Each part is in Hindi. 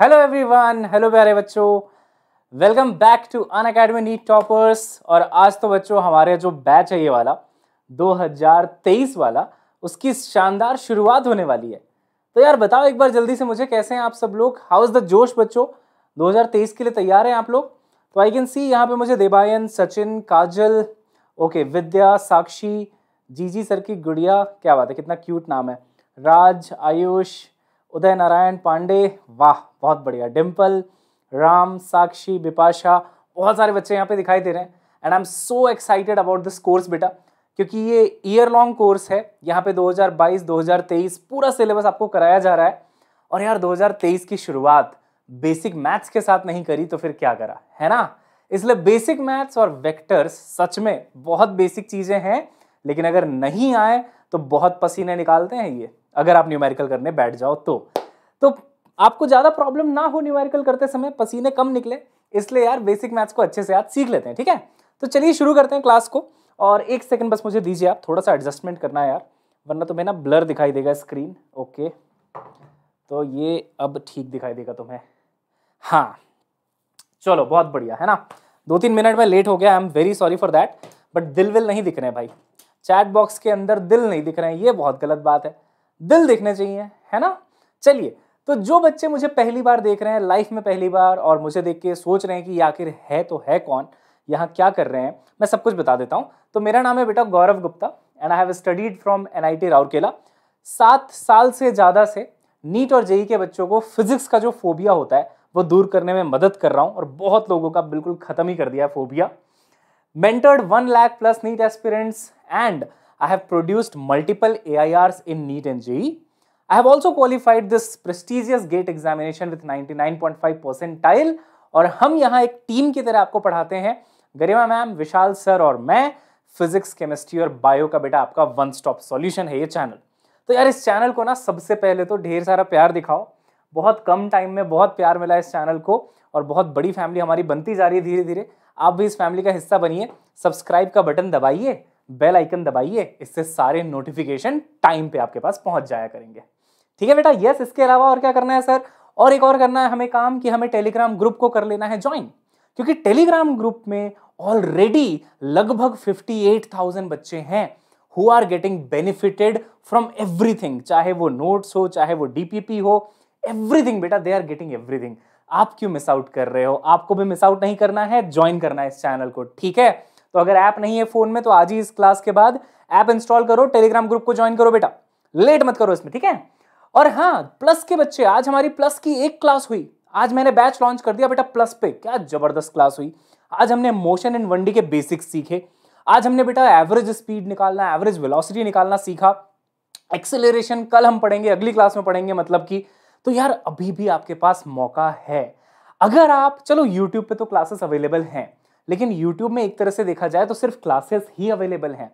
हेलो एवरीवन हेलो प्यारे बच्चों welcome back to Unacademy NEET toppers और आज तो बच्चों हमारे जो बैच है ये वाला 2023 वाला उसकी शानदार शुरुआत होने वाली है तो यार बताओ एक बार जल्दी से मुझे कैसे हैं आप सब लोग हाउ इज़ द जोश बच्चों 2023 के लिए तैयार हैं आप लोग तो आई कैन सी यहाँ पे मुझे देबायन सचिन काजल ओके विद्या साक्षी जीजी सर की गुड़िया क्या बात है कितना क्यूट नाम है राज आयुष उदय नारायण पांडे वाह बहुत बढ़िया डिम्पल राम साक्षी बिपाशा बहुत सारे बच्चे यहाँ पे दिखाई दे रहे हैं and I am so excited about this course बेटा क्योंकि ये ईयर लॉन्ग कोर्स है यहाँ पे 2022 2023 पूरा सिलेबस आपको कराया जा रहा है और यार 2023 की शुरुआत बेसिक मैथ्स के साथ नहीं करी तो फिर क्या करा है ना इसलिए बेसिक मैथ्स और वेक्टर्स सच में बहुत बेसिक चीज़ें हैं लेकिन अगर नहीं आए तो बहुत पसीने निकालते हैं ये अगर आप न्यूमेरिकल करने बैठ जाओ तो तो आपको ज़्यादा प्रॉब्लम ना हो न्यूमेरिकल करते समय पसीने कम निकले इसलिए यार बेसिक मैथ्स को अच्छे से आज सीख लेते हैं ठीक है तो चलिए शुरू करते हैं क्लास को और एक सेकंड बस मुझे दीजिए आप थोड़ा सा एडजस्टमेंट करना है यार वरना तुम्हें ना ब्लर दिखाई देगा स्क्रीन ओके तो ये अब ठीक दिखाई देगा तुम्हें हाँ चलो बहुत बढ़िया है ना दो तीन मिनट में लेट हो गया I am very sorry for that but दिल विल नहीं दिख रहे हैं भाई चैट बॉक्स के अंदर दिल नहीं दिख रहे हैं ये बहुत गलत बात है दिल देखने चाहिए है ना चलिए तो जो बच्चे मुझे पहली बार देख रहे हैं लाइफ में पहली बार और मुझे देख के सोच रहे हैं कि आखिर है तो है कौन यहाँ क्या कर रहे हैं मैं सब कुछ बता देता हूँ तो मेरा नाम है बेटा Gaurav Gupta and I have studied from N I T Rourkela सात साल से ज़्यादा से नीट और जेई के बच्चों को फिजिक्स का जो फोबिया होता है वो दूर करने में मदद कर रहा हूँ और बहुत लोगों का बिल्कुल ख़त्म ही कर दिया है फोबिया mentored one lakh plus NEET aspirants and I have produced multiple AIRs in NEET and JEE. I have also qualified this prestigious GATE examination with 99.5 percentile और हम यहाँ एक टीम की तरह आपको पढ़ाते हैं गरिमा मैम विशाल सर और मैं फिजिक्स केमिस्ट्री और बायो का बेटा आपका वन स्टॉप सॉल्यूशन है ये चैनल तो यार इस चैनल को ना सबसे पहले तो ढेर सारा प्यार दिखाओ बहुत कम टाइम में बहुत प्यार मिला इस चैनल को और बहुत बड़ी फैमिली हमारी बनती जा रही है धीरे धीरे आप भी इस फैमिली का हिस्सा बनिए सब्सक्राइब का बटन दबाइए बेल आइकन दबाइए इससे सारे नोटिफिकेशन टाइम पे आपके पास पहुंच जाया करेंगे ठीक है बेटा यस इसके अलावा और क्या करना है सर और एक और करना है हमें काम कि हमें टेलीग्राम ग्रुप को कर लेना है ज्वाइन क्योंकि टेलीग्राम ग्रुप में ऑलरेडी लगभग 58,000 बच्चे हैं who are getting benefited from everything चाहे वो नोट्स हो चाहे वो डीपीपी हो एवरीथिंग बेटा दे आर गेटिंग एवरीथिंग आप क्यों मिस आउट कर रहे हो आपको भी मिस आउट नहीं करना है ज्वाइन करना है इस चैनल को ठीक है तो अगर ऐप नहीं है फोन में तो आज ही इस क्लास के बाद ऐप इंस्टॉल करो टेलीग्राम ग्रुप को ज्वाइन करो बेटा लेट मत करो इसमें ठीक है और हाँ प्लस के बच्चे आज हमारी प्लस की एक क्लास हुई आज मैंने बैच लॉन्च कर दिया बेटा प्लस पे क्या जबरदस्त क्लास हुई आज हमने मोशन एंड वनडी के बेसिक्स सीखे आज हमने बेटा एवरेज स्पीड निकालना एवरेज वेलोसिटी निकालना सीखा एक्सेलरेशन कल हम पढ़ेंगे अगली क्लास में पढ़ेंगे मतलब कि तो यार अभी भी आपके पास मौका है अगर आप चलो यूट्यूब पे तो क्लासेस अवेलेबल हैं लेकिन यूट्यूब में एक तरह से देखा जाए तो सिर्फ क्लासेस ही अवेलेबल हैं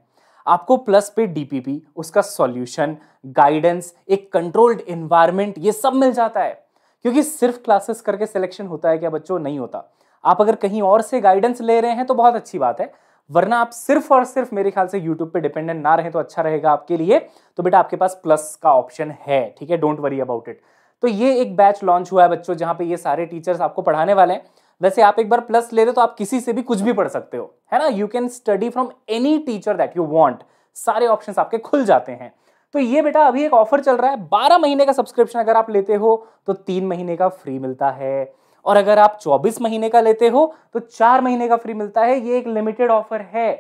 आपको प्लस पे डीपीपी उसका सॉल्यूशन गाइडेंस एक कंट्रोल्ड इन्वायरमेंट ये सब मिल जाता है क्योंकि सिर्फ क्लासेस करके सिलेक्शन होता है क्या बच्चों नहीं होता आप अगर कहीं और से गाइडेंस ले रहे हैं तो बहुत अच्छी बात है वरना आप सिर्फ और सिर्फ मेरे ख्याल से यूट्यूब पे डिपेंडेंट ना रहे तो अच्छा रहेगा आपके लिए तो बेटा आपके पास प्लस का ऑप्शन है ठीक है डोंट वरी अबाउट इट तो ये एक बैच लॉन्च हुआ है बच्चों जहां पे ये सारे टीचर्स आपको पढ़ाने वाले हैं वैसे आप एक बार प्लस ले रहे हो तो आप किसी से भी कुछ भी पढ़ सकते हो है ना you can study from any teacher that you want सारे ऑप्शन आपके खुल जाते हैं तो ये बेटा अभी एक ऑफर चल रहा है बारह महीने का सब्सक्रिप्शन अगर आप लेते हो तो तीन महीने का फ्री मिलता है और अगर आप 24 महीने का लेते हो तो चार महीने का फ्री मिलता है ये एक लिमिटेड ऑफर है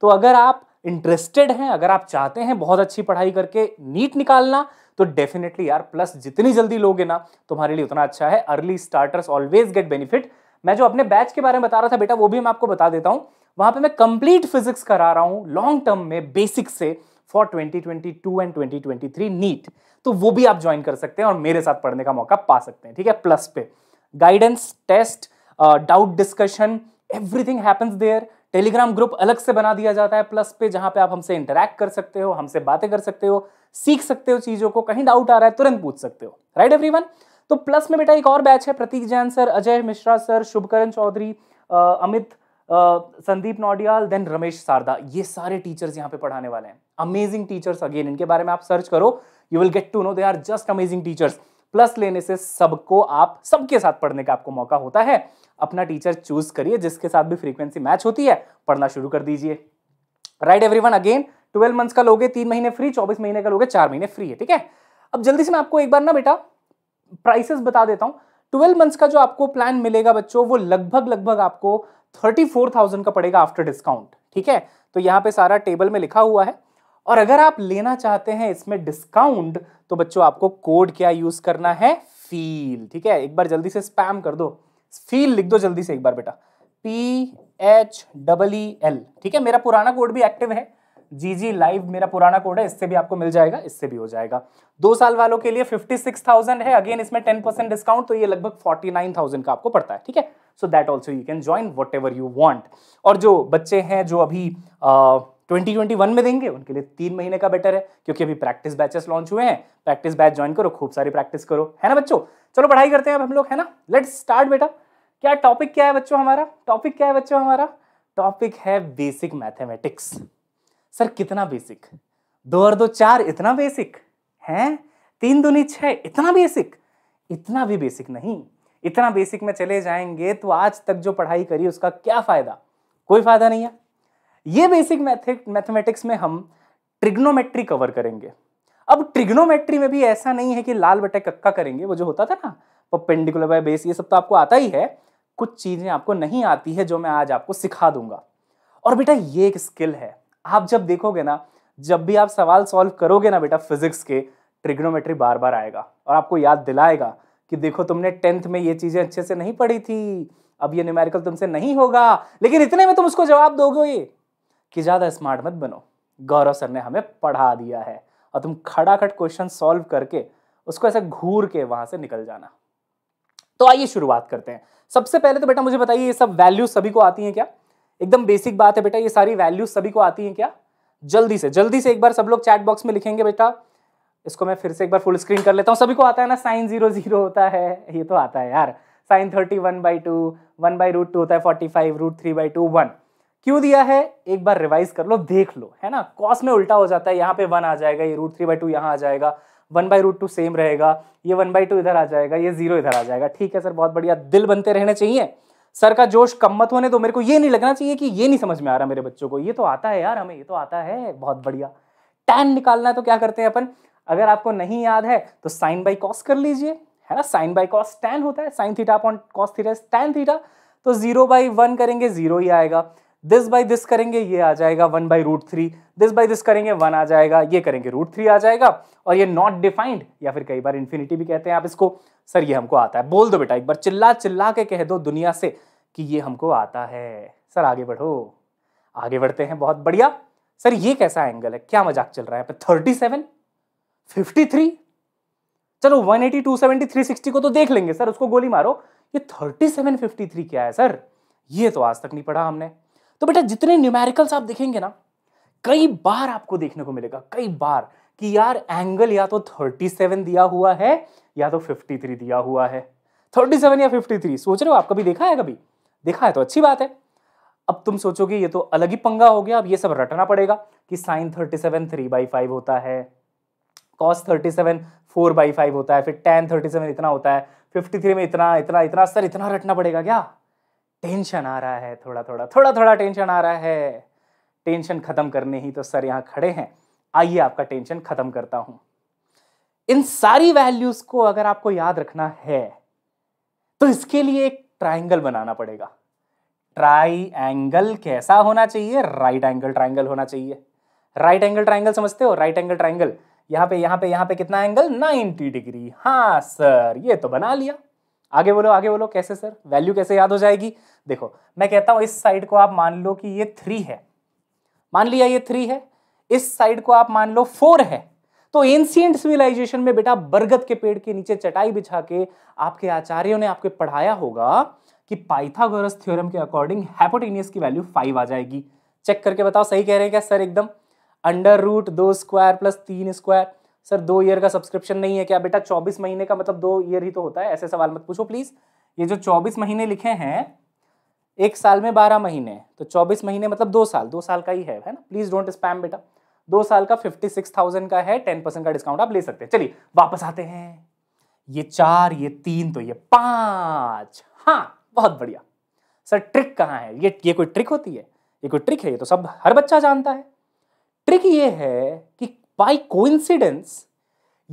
तो अगर आप इंटरेस्टेड हैं अगर आप चाहते हैं बहुत अच्छी पढ़ाई करके नीट निकालना तो डेफिनेटली यार प्लस जितनी जल्दी लोगे ना तुम्हारे लिए उतना अच्छा है early starters always get benefit मैं जो अपने बैच के बारे में बता रहा था बेटा वो भी मैं आपको बता देता हूँ वहां पे मैं कंप्लीट फिजिक्स करा रहा हूँ लॉन्ग टर्म में बेसिक से फॉर 2022 एंड 2023 नीट तो वो भी आप ज्वाइन कर सकते हैं और मेरे साथ पढ़ने का मौका पा सकते हैं ठीक है प्लस पे guidance test doubt discussion everything happens there Telegram group अलग से बना दिया जाता है प्लस पे जहां पे आप हमसे इंटरेक्ट कर सकते हो हमसे बातें कर सकते हो सीख सकते हो चीजों को कहीं डाउट आ रहा है तुरंत पूछ सकते हो राइट एवरी तो प्लस में बेटा एक और बैच है Prateek Jain sir Ajay Mishra sir Shubhkaran Chaudhary Amit Sandeep Naudiyal then Ramesh Sarda ये सारे टीचर्स यहाँ पे पढ़ाने वाले हैं अमेजिंग टीचर्स अगेन इनके बारे में आप सर्च करो you will get to know they are just amazing teachers plus लेने से सबको आप सबके साथ पढ़ने का आपको मौका होता है अपना टीचर चूज करिए जिसके साथ भी फ्रीक्वेंसी मैच होती है पढ़ना शुरू कर दीजिए right one again twelve months का लोगे तीन महीने फ्री चौबीस महीने का लोगे चार महीने फ्री है ठीक है अब जल्दी से मैं आपको एक बार ना बेटा प्राइसेस बता देता हूँ ट्वेल्व मंथ्स का जो आपको प्लान मिलेगा बच्चों वो लगभग लगभग आपको थर्टी फोर थाउजेंड का पड़ेगा आफ्टर डिस्काउंट ठीक है तो यहाँ पे सारा टेबल में लिखा हुआ है और अगर आप लेना चाहते हैं इसमें डिस्काउंट तो बच्चों आपको कोड क्या यूज करना है फील ठीक है एक बार जल्दी से स्पैम कर दो फील लिख दो जल्दी से एक बार बेटा P H double E L ठीक है मेरा पुराना कोड भी एक्टिव है जी जी लाइव मेरा पुराना कोड है इससे भी आपको मिल जाएगा इससे भी हो जाएगा दो साल वालों के लिए फिफ्टी सिक्स थाउजेंड है अगेन इसमें टेन परसेंट डिस्काउंट तो ये लगभग फोर्टी नाइन थाउजेंड का आपको पड़ता है ठीक है so that also you can join whatever you want और जो बच्चे हैं जो अभी ट्वेंटी ट्वेंटी वन में देंगे उनके लिए तीन महीने का बेटर है क्योंकि अभी प्रैक्टिस बैचेस लॉन्च हुए हैं प्रैक्टिस बैच ज्वाइन करो खूब सारी प्रैक्टिस करो है ना बच्चों चलो पढ़ाई करते हैं अब हम लोग है ना लेट्स स्टार्ट बेटा क्या टॉपिक क्या है बच्चों हमारा टॉपिक क्या है बच्चों हमारा टॉपिक है बेसिक मैथमेटिक्स सर कितना बेसिक दो और दो चार इतना बेसिक हैं तीन दूनी छः इतना बेसिक इतना भी बेसिक नहीं इतना बेसिक में चले जाएंगे तो आज तक जो पढ़ाई करी उसका क्या फ़ायदा कोई फ़ायदा नहीं है ये बेसिक मैथे मैथमेटिक्स में हम ट्रिग्नोमेट्री कवर करेंगे अब ट्रिग्नोमेट्री में भी ऐसा नहीं है कि लाल बटे कक्का करेंगे वो जो होता था ना पेंडिकुलर बाय बेस ये सब तो आपको आता ही है कुछ चीज़ें आपको नहीं आती है जो मैं आज आपको सिखा दूंगा और बेटा ये एक स्किल है आप जब देखोगे ना जब भी आप सवाल सॉल्व करोगे ना बेटा फिजिक्स के ट्रिग्नोमेट्री बार बार आएगा और आपको याद दिलाएगा कि देखो तुमने टेंथ में ये चीज़ें अच्छे से नहीं पढ़ी थी अब ये न्यूमेरिकल तुमसे नहीं होगा लेकिन इतने में तुम उसको जवाब दोगे ये कि ज़्यादा स्मार्ट मत बनो गौरव सर ने हमें पढ़ा दिया है और तुम खड़ाखट क्वेश्चन सॉल्व करके उसको ऐसा घूर के वहां से निकल जाना तो आइए शुरुआत करते हैं सबसे पहले तो बेटा मुझे बताइए ये सब वैल्यू सभी को आती है क्या एकदम बेसिक बात है बेटा ये सारी वैल्यूज सभी को आती हैं क्या जल्दी से जल्दी से एक बार सब लोग चैट बॉक्स में लिखेंगे बेटा इसको मैं फिर से एक बार फुल स्क्रीन कर लेता हूँ सभी को आता है ना साइन जीरो जीरो होता है ये तो आता है यार sine thirty one by two one by root two होता है forty five root three by two one क्यों दिया है एक बार रिवाइज कर लो देख लो है ना कॉस में उल्टा हो जाता है यहाँ पे वन आ जाएगा ये रूट थ्री बाई टू यहाँ आ जाएगा one by root two same रहेगा ये वन बाई टू इधर आ जाएगा ये जीरो इधर आ जाएगा ठीक है सर बहुत बढ़िया दिल बनते रहने चाहिए सर का जोश कम मत होने तो मेरे को ये नहीं लगना चाहिए कि ये नहीं समझ में आ रहा मेरे बच्चों को ये तो आता है यार हमें ये तो आता है बहुत बढ़िया टैन निकालना है तो क्या करते हैं अपन अगर आपको नहीं याद है तो साइन बाई कॉस कर लीजिए है ना साइन बाई कॉस टैन होता है sine theta upon cos theta tan theta तो जीरो बाई वन करेंगे जीरो ही आएगा दिस बाई दिस करेंगे ये आ जाएगा one by root three this by this करेंगे वन आ जाएगा ये करेंगे रूट थ्री आ जाएगा और ये नॉट डिफाइंड या फिर कई बार इन्फिनिटी भी कहते हैं आप इसको सर ये हमको आता है बोल दो बेटा एक बार चिल्ला चिल्ला के कह दो दुनिया से कि ये हमको आता है सर आगे बढ़ो आगे बढ़ते हैं बहुत बढ़िया सर ये कैसा एंगल है क्या मजाक चल रहा है थर्टी सेवन फिफ्टी थ्री चलो one eighty two seventy three sixty को तो देख लेंगे सर उसको गोली मारो ये थर्टी सेवन फिफ्टी थ्री क्या है सर ये तो आज तक नहीं पढ़ा हमने तो बेटा जितने न्यूमेरिकल्स आप देखेंगे ना कई बार आपको देखने को मिलेगा कई बार कि यार एंगल या तो थर्टी सेवन दिया हुआ है या तो 53 दिया हुआ है 37 या 53 सोच रहे हो आप कभी देखा है कभी देखा है तो अच्छी बात है अब तुम सोचोगे ये तो अलग ही पंगा हो गया अब ये सब रटना पड़ेगा कि साइन 37 थ्री बाई फाइव होता है कॉस 37 फोर बाई फाइव होता है फिर टेन 37 इतना होता है 53 में इतना इतना इतना सर इतना रटना पड़ेगा क्या टेंशन आ रहा है थोड़ा थोड़ा थोड़ा थोड़ा टेंशन आ रहा है टेंशन खत्म करने ही तो सर यहाँ खड़े हैं आइए आपका टेंशन खत्म करता हूँ इन सारी वैल्यूज को अगर आपको याद रखना है तो इसके लिए एक ट्राइंगल बनाना पड़ेगा एंगल कैसा होना चाहिए राइट एंगल ट्राइंगल होना चाहिए राइट एंगल ट्राइंगल समझते हो राइट एंगल ट्राइंगल यहां पे यहां पे यहां पे कितना एंगल 90 डिग्री हाँ सर ये तो बना लिया आगे बोलो आगे बोलो कैसे सर वैल्यू कैसे याद हो जाएगी देखो मैं कहता हूं इस साइड को आप मान लो कि ये थ्री है मान लिया ये थ्री है इस साइड को आप मान लो फोर है तो एंसियंट सिविलाइजेशन में बेटा बरगद के पेड़ के नीचे चटाई बिछा के आपके आचार्यों ने आपके पढ़ाया होगा कि पाइथागोरस थ्योरम के अकॉर्डिंग हैपोटेनियस की वैल्यू फाइव आ जाएगी चेक करके बताओ सही कह रहे हैं क्या सर एकदम अंडर रूट दो स्क्वायर प्लस तीन स्क्वायर सर दो ईयर का सब्सक्रिप्शन नहीं है क्या बेटा चौबीस महीने का मतलब दो ईयर ही तो होता है ऐसे सवाल मत पूछो प्लीज़ ये जो चौबीस महीने लिखे हैं एक साल में बारह महीने तो चौबीस महीने मतलब दो साल दो साल का ही है है ना प्लीज़ डोंट स्पैम बेटा दो साल का फिफ्टी सिक्स थाउजेंड का है टेन परसेंट का डिस्काउंट आप ले सकते हैं चलिए वापस आते हैं ये चार ये तीन तो ये पांच हाँ बहुत बढ़िया सर ट्रिक कहाँ है ये ये कोई ट्रिक होती है ये कोई ट्रिक है ये तो सब हर बच्चा जानता है ट्रिक ये है कि बाई कोइंसिडेंस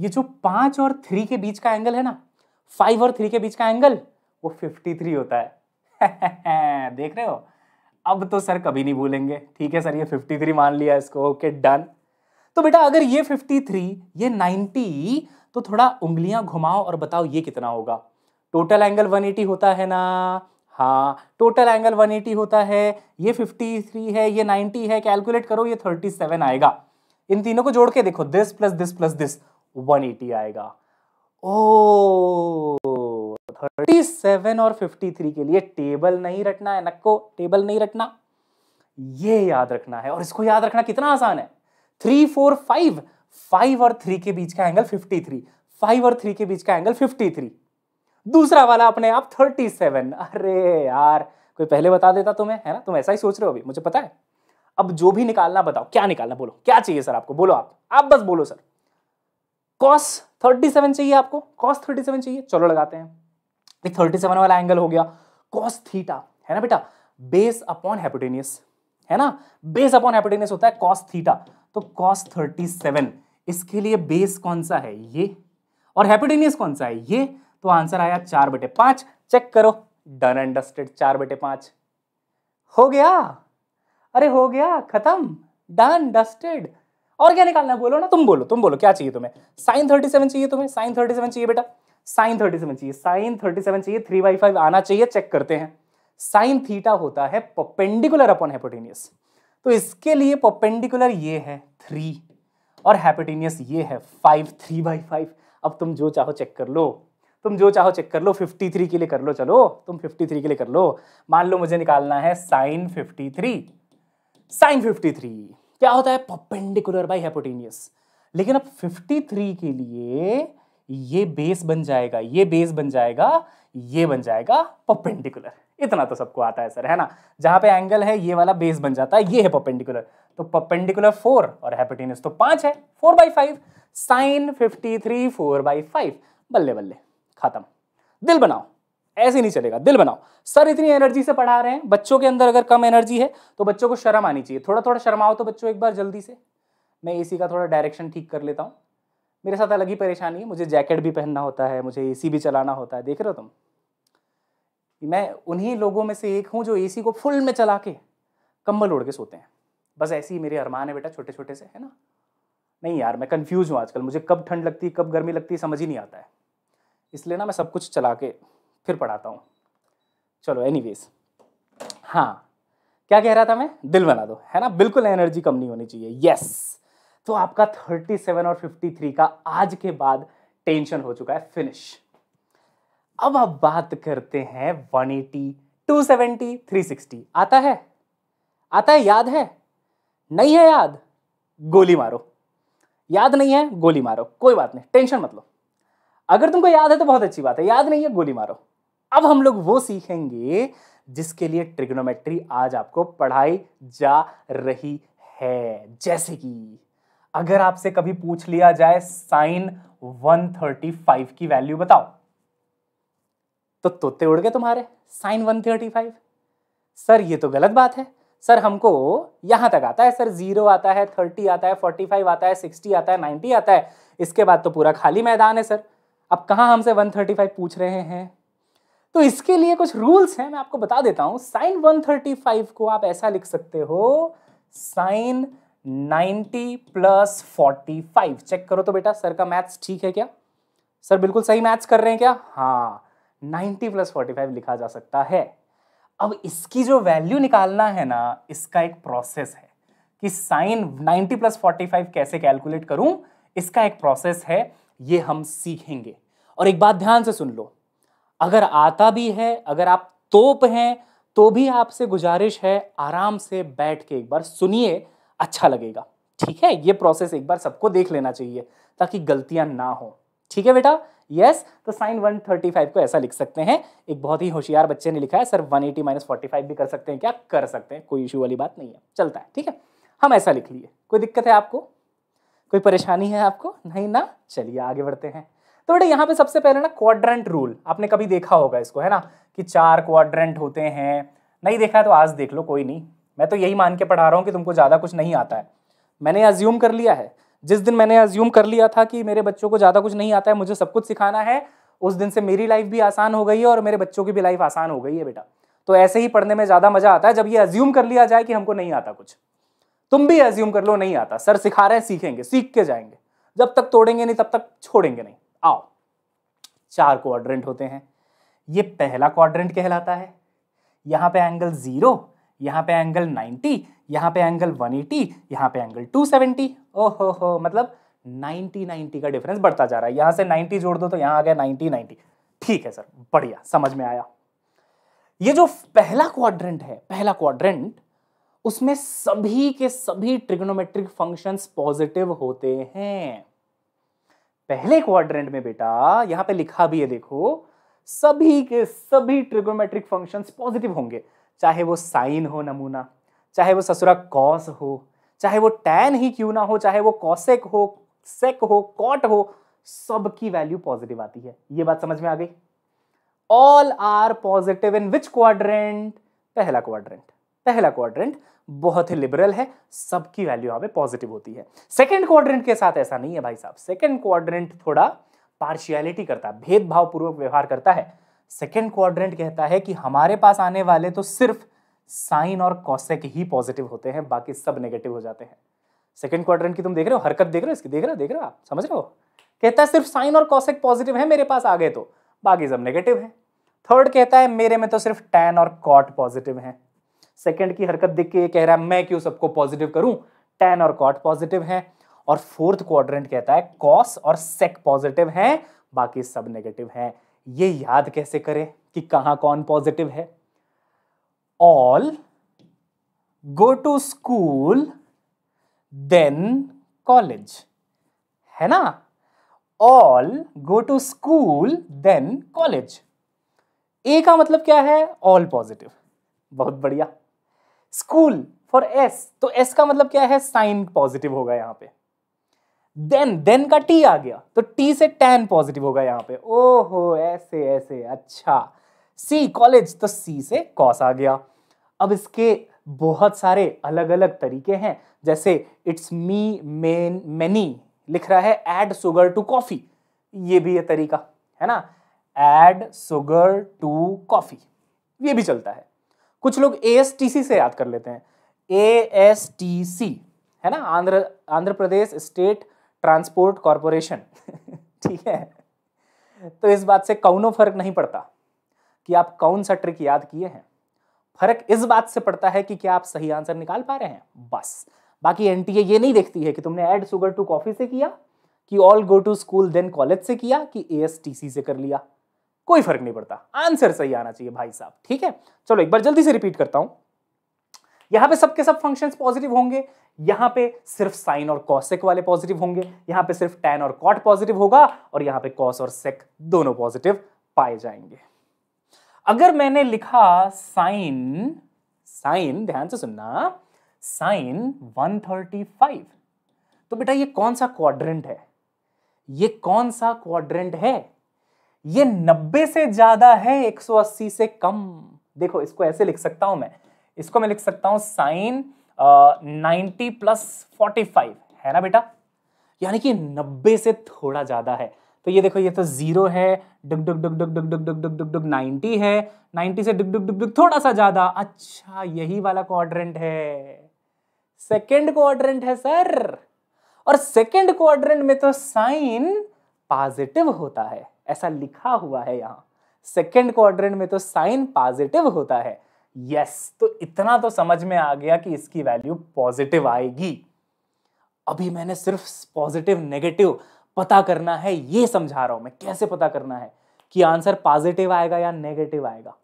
ये जो पांच और थ्री के बीच का एंगल है ना फाइव और थ्री के बीच का एंगल वो फिफ्टी थ्री होता है देख रहे हो अब तो सर कभी नहीं भूलेंगे ठीक है सर ये 53 मान लिया इसको ओके डन तो बेटा अगर ये 53 ये 90 तो थोड़ा उंगलियां घुमाओ और बताओ ये कितना होगा टोटल एंगल 180 होता है ना हाँ टोटल एंगल 180 होता है ये 53 है ये 90 है कैलकुलेट करो ये 37 आएगा इन तीनों को जोड़ के देखो this plus this plus this 180 आएगा ओ oh! थर्टी सेवन और फिफ्टी थ्री के लिए टेबल नहीं रटना है नक्को टेबल नहीं रटना ये याद रखना है और इसको याद रखना कितना आसान है थ्री फोर फाइव फाइव और थ्री के बीच का एंगल फिफ्टी थ्री फाइव और थ्री के बीच का एंगल फिफ्टी थ्री दूसरा वाला अपने आप थर्टी सेवन अरे यार कोई पहले बता देता तुम्हें है ना तुम ऐसा ही सोच रहे हो अभी मुझे पता है अब जो भी निकालना बताओ क्या निकालना बोलो क्या चाहिए सर आपको बोलो आप आप बस बोलो सर कॉस थर्टी सेवन चाहिए आपको कॉस थर्टी सेवन चाहिए चलो लगाते हैं एक थर्टी सेवन वाला एंगल हो गया कॉस थीटा है ना बेटा बेस अपॉन हैपोटेनियस है ना बेस अपॉन हैपोटेनियस होता है कॉस थीटा तो कॉस थर्टी सेवन इसके लिए बेस कौन सा है ये और हैपोटेनियस कौन सा है ये तो आंसर आया चार बटे पांच चेक करो डन एंड डस्टेड चार बटे पांच हो गया अरे हो गया खत्म डन डस्टेड और क्या निकालना है बोलो ना तुम बोलो तुम बोलो क्या चाहिए तुम्हें साइन थर्टी सेवन चाहिए तुम्हें साइन थर्टी सेवन चाहिए बेटा साइन थर्टी सेवन चाहिए साइन थर्टी सेवन चाहिए थ्री बाई फाइव आना चाहिए चेक करते हैं साइन थीटा होता है पपेंडिकुलर अपॉन हेपोटेनियस तो इसके लिए पपेंडिकुलर ये है थ्री और हेपोटेनियस ये है फाइव थ्री बाई फाइव अब तुम जो चाहो चेक कर लो तुम जो चाहो चेक कर लो फिफ्टी थ्री के लिए कर लो चलो तुम फिफ्टी थ्री के लिए कर लो मान लो मुझे निकालना है sine fifty three sine fifty three क्या होता है परपेंडिकुलर बाई हेपोटेनियस लेकिन अब फिफ्टी थ्री के लिए ये बेस बन जाएगा ये बेस बन जाएगा ये बन जाएगा पपेंडिकुलर इतना तो सबको आता है सर है ना जहां पे एंगल है ये वाला बेस बन जाता है ये है पपेंडिकुलर तो पपेंडिकुलर फोर और हेपेटेनियस तो पांच है four by five sine fifty three four by five बल्ले बल्ले खत्म दिल बनाओ ऐसे नहीं चलेगा दिल बनाओ सर इतनी एनर्जी से पढ़ा रहे हैं बच्चों के अंदर अगर कम एनर्जी है तो बच्चों को शर्म आनी चाहिए थोड़ा थोड़ा शर्माओ तो बच्चों एक बार जल्दी से मैं इसी का थोड़ा डायरेक्शन ठीक कर लेता हूँ मेरे साथ अलग ही परेशानी है मुझे जैकेट भी पहनना होता है मुझे एसी भी चलाना होता है देख रहे हो तुम मैं उन्हीं लोगों में से एक हूँ जो एसी को फुल में चला के कम्बल ओढ़ के सोते हैं बस ऐसे ही मेरे अरमान है बेटा छोटे छोटे से है ना नहीं यार मैं कन्फ्यूज़ हूँ आजकल मुझे कब ठंड लगती कब गर्मी लगती समझ ही नहीं आता है इसलिए ना मैं सब कुछ चला के फिर पढ़ाता हूँ चलो एनी वेज हाँ क्या कह रहा था मैं दिल बना दो है ना बिल्कुल एनर्जी कम नहीं होनी चाहिए यस तो आपका 37 और 53 का आज के बाद टेंशन हो चुका है फिनिश अब आप बात करते हैं 180, 270, 360 आता है आता है याद है नहीं है याद गोली मारो याद नहीं है गोली मारो कोई बात नहीं टेंशन मत लो अगर तुमको याद है तो बहुत अच्छी बात है याद नहीं है गोली मारो अब हम लोग वो सीखेंगे जिसके लिए ट्रिग्नोमेट्री आज आपको पढ़ाई जा रही है जैसे कि अगर आपसे कभी पूछ लिया जाए साइन 135 की वैल्यू बताओ तो तोते उड़ गए तुम्हारे साइन 135 सर ये तो गलत बात है सर हमको यहां तक आता है सर जीरो आता है थर्टी आता है फोर्टी फाइव आता है सिक्सटी आता है नाइनटी आता है इसके बाद तो पूरा खाली मैदान है सर अब कहाँ हमसे वन पूछ रहे हैं तो इसके लिए कुछ रूल्स हैं मैं आपको बता देता हूं साइन 135 को आप ऐसा लिख सकते हो साइन 90 प्लस 45 चेक करो तो बेटा सर का मैथ्स ठीक है क्या सर बिल्कुल सही मैथ्स कर रहे हैं क्या हाँ 90 प्लस 45 लिखा जा सकता है अब इसकी जो वैल्यू निकालना है ना इसका एक प्रोसेस है कि साइन 90 प्लस 45 कैसे कैलकुलेट करूं इसका एक प्रोसेस है ये हम सीखेंगे और एक बात ध्यान से सुन लो अगर आता भी है अगर आप तोप हैं तो भी आपसे गुजारिश है आराम से बैठ के एक बार सुनिए अच्छा लगेगा ठीक है ये प्रोसेस एक बार सबको देख लेना चाहिए ताकि गलतियां ना हो ठीक है बेटा यस yes, तो साइन 135 को ऐसा लिख सकते हैं एक बहुत ही होशियार बच्चे ने लिखा है सर 180 एटी माइनस फोर्टी भी कर सकते हैं क्या कर सकते हैं कोई इशू वाली बात नहीं है चलता है ठीक है हम ऐसा लिख लिए कोई दिक्कत है आपको कोई परेशानी है आपको नहीं ना चलिए आगे बढ़ते हैं तो बेटा यहाँ पे सबसे पहले ना क्वाड्रेंट रूल आपने कभी देखा होगा इसको है ना कि चार क्वाड्रेंट होते हैं नहीं देखा है तो आज देख लो कोई नहीं मैं तो यही मान के पढ़ा रहा हूँ कि तुमको ज़्यादा कुछ नहीं आता है मैंने अज्यूम कर लिया है जिस दिन मैंने अज्यूम कर लिया था कि मेरे बच्चों को ज़्यादा कुछ नहीं आता है मुझे सब कुछ सिखाना है उस दिन से मेरी लाइफ भी आसान हो गई है और मेरे बच्चों की भी लाइफ आसान हो गई है बेटा तो ऐसे ही पढ़ने में ज़्यादा मज़ा आता है जब ये अज्यूम कर लिया जाए कि हमको नहीं आता कुछ तुम भी अज्यूम कर लो नहीं आता सर सिखा रहे हैं सीखेंगे सीख के जाएंगे जब तक तोड़ेंगे नहीं तब तक छोड़ेंगे नहीं आओ चार क्वाड्रेंट होते हैं ये पहला क्वाड्रेंट कहलाता है यहाँ पे एंगल जीरो यहाँ पे एंगल 90 यहाँ पे एंगल 180 यहाँ पे एंगल 270 ओहो हो मतलब 90 90 का डिफरेंस बढ़ता जा रहा है यहाँ से 90 जोड़ दो तो यहाँ आ गया 90 90 ठीक है सर बढ़िया समझ में आया ये जो पहला क्वाड्रेंट है पहला क्वाड्रेंट उसमें सभी के सभी ट्रिग्नोमेट्रिक फंक्शंस पॉजिटिव होते हैं पहले क्वाड्रेंट में बेटा यहां पे लिखा भी है देखो सभी के सभी ट्रिग्नोमेट्रिक फंक्शंस पॉजिटिव होंगे चाहे वो साइन हो नमूना चाहे वो ससुरा कॉस हो चाहे वो टैन ही क्यों ना हो चाहे वो कॉसेक हो सेक हो कॉट हो सब की वैल्यू पॉजिटिव आती है ये बात समझ में आ गई all are positive in which quadrant पहला क्वाड्रेंट पहला क्वाड्रेंट बहुत ही लिबरल है सबकी वैल्यू यहाँ पे पॉजिटिव होती है सेकंड क्वाड्रेंट के साथ ऐसा नहीं है भाई साहब सेकंड क्वाड्रेंट थोड़ा पार्शियलिटी करता है भेदभावपूर्वक व्यवहार करता है सेकेंड क्वाड्रेंट कहता है कि हमारे पास आने वाले तो सिर्फ साइन और कॉसेक ही पॉजिटिव होते हैं बाकी सब नेगेटिव हो जाते हैं सेकेंड क्वाड्रेंट की तुम देख रहे हो हरकत देख रहे हो इसकी देख रहे हो देख रहे हो आप समझ रहे हो कहता है सिर्फ साइन और कॉसेक पॉजिटिव है मेरे पास आ गए तो बाकी सब नेगेटिव है थर्ड कहता है मेरे में तो सिर्फ टैन और कॉट पॉजिटिव है सेकेंड की हरकत देख के ये कह रहा है मैं क्यों सबको पॉजिटिव करूं टैन और कॉट पॉजिटिव है और फोर्थ क्वाड्रेंट कहता है कॉस और सेक पॉजिटिव हैं बाकी सब नेगेटिव हैं ये याद कैसे करें कि कहां कौन पॉजिटिव है all go to school then college है ना all go to school then college A का मतलब क्या है ऑल पॉजिटिव बहुत बढ़िया स्कूल फॉर एस तो एस का मतलब क्या है साइन पॉजिटिव होगा यहां पे देन देन का टी आ गया तो टी से टेन पॉजिटिव होगा यहाँ पे ओहो ऐसे ऐसे अच्छा सी कॉलेज तो सी से कॉस आ गया अब इसके बहुत सारे अलग अलग तरीके हैं जैसे इट्स मी मेन मैनी लिख रहा है एड सुगर टू कॉफी ये भी ये तरीका है ना एड सुगर टू कॉफी ये भी चलता है कुछ लोग ए एस टी सी से याद कर लेते हैं ए एस टी सी है ना Andhra Andhra Pradesh state transport corporation ठीक है तो इस बात से कौनों फर्क नहीं पड़ता कि आप कौन सा ट्रिक याद किए हैं फर्क इस बात से पड़ता है कि क्या आप सही आंसर निकाल पा रहे हैं बस बाकी एन ये नहीं देखती है कि तुमने एड सुगर टू कॉफी से किया कि all go to school then college से किया कि ए से कर लिया कोई फर्क नहीं पड़ता आंसर सही आना चाहिए भाई साहब ठीक है चलो एक बार जल्दी से रिपीट करता हूं यहां पे सबके सब फंक्शंस पॉजिटिव होंगे यहां पे सिर्फ साइन और कॉसेक वाले पॉजिटिव होंगे यहां पे सिर्फ टेन और कॉट पॉजिटिव होगा और यहां पे कॉस और सेक दोनों पॉजिटिव पाए जाएंगे अगर मैंने लिखा साइन साइन ध्यान से सुनना साइन 135 तो बेटा ये कौन सा क्वाड्रेंट है ये कौन सा क्वाड्रेंट है ये 90 से ज्यादा है 180 से कम देखो इसको ऐसे लिख सकता हूं मैं इसको मैं लिख सकता हूं sine ninety plus forty five है ना बेटा यानी कि नब्बे से थोड़ा ज़्यादा है तो ये देखो ये तो जीरो है डुग डुग डुग डुग डुग डुग डुग डुग डुग डुग नाइन्टी है नाइन्टी से डुग डुग डुग डुग थोड़ा सा ज़्यादा अच्छा यही वाला क्वाड्रेंट है सेकेंड क्वाड्रेंट है सर और सेकेंड क्वाड्रेंट में तो साइन पॉजिटिव होता है ऐसा लिखा हुआ है यहाँ सेकेंड क्वाड्रेंट में तो साइन पॉजिटिव होता है यस तो इतना तो समझ में आ गया कि इसकी वैल्यू पॉजिटिव आएगी अभी मैंने सिर्फ पॉजिटिव नेगेटिव पता करना है ये समझा रहा हूं मैं कैसे पता करना है कि आंसर पॉजिटिव आएगा या नेगेटिव आएगा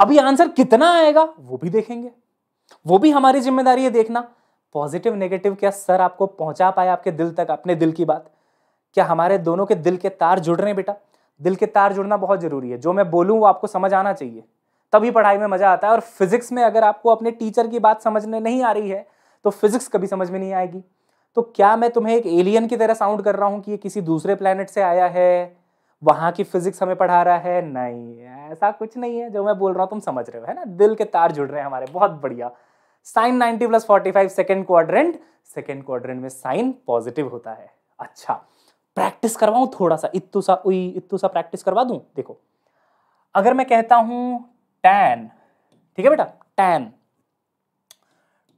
अभी आंसर कितना आएगा वो भी देखेंगे वो भी हमारी जिम्मेदारी है देखना पॉजिटिव नेगेटिव क्या सर आपको पहुंचा पाया आपके दिल तक अपने दिल की बात क्या हमारे दोनों के दिल के तार जुड़ रहे हैं बेटा दिल के तार जुड़ना बहुत जरूरी है जो मैं बोलूँ वो आपको समझ आना चाहिए तभी पढ़ाई में मज़ा आता है और फिजिक्स में अगर आपको अपने टीचर की बात समझने नहीं आ रही है तो फिजिक्स कभी समझ में नहीं आएगी तो क्या मैं तुम्हें एक एलियन की तरह साउंड कर रहा हूँ कि ये किसी दूसरे प्लानट से आया है वहाँ की फिजिक्स हमें पढ़ा रहा है नहीं ऐसा कुछ नहीं है जो मैं बोल रहा हूँ तुम समझ रहे हो है ना दिल के तार जुड़ रहे हैं हमारे बहुत बढ़िया sine ninety plus forty five second quadrant second quadrant में साइन पॉजिटिव होता है अच्छा प्रैक्टिस करवाऊँ थोड़ा सा इतू सा उई इतू सा प्रैक्टिस करवा दूँ देखो अगर मैं कहता हूँ टैन ठीक है बेटा टैन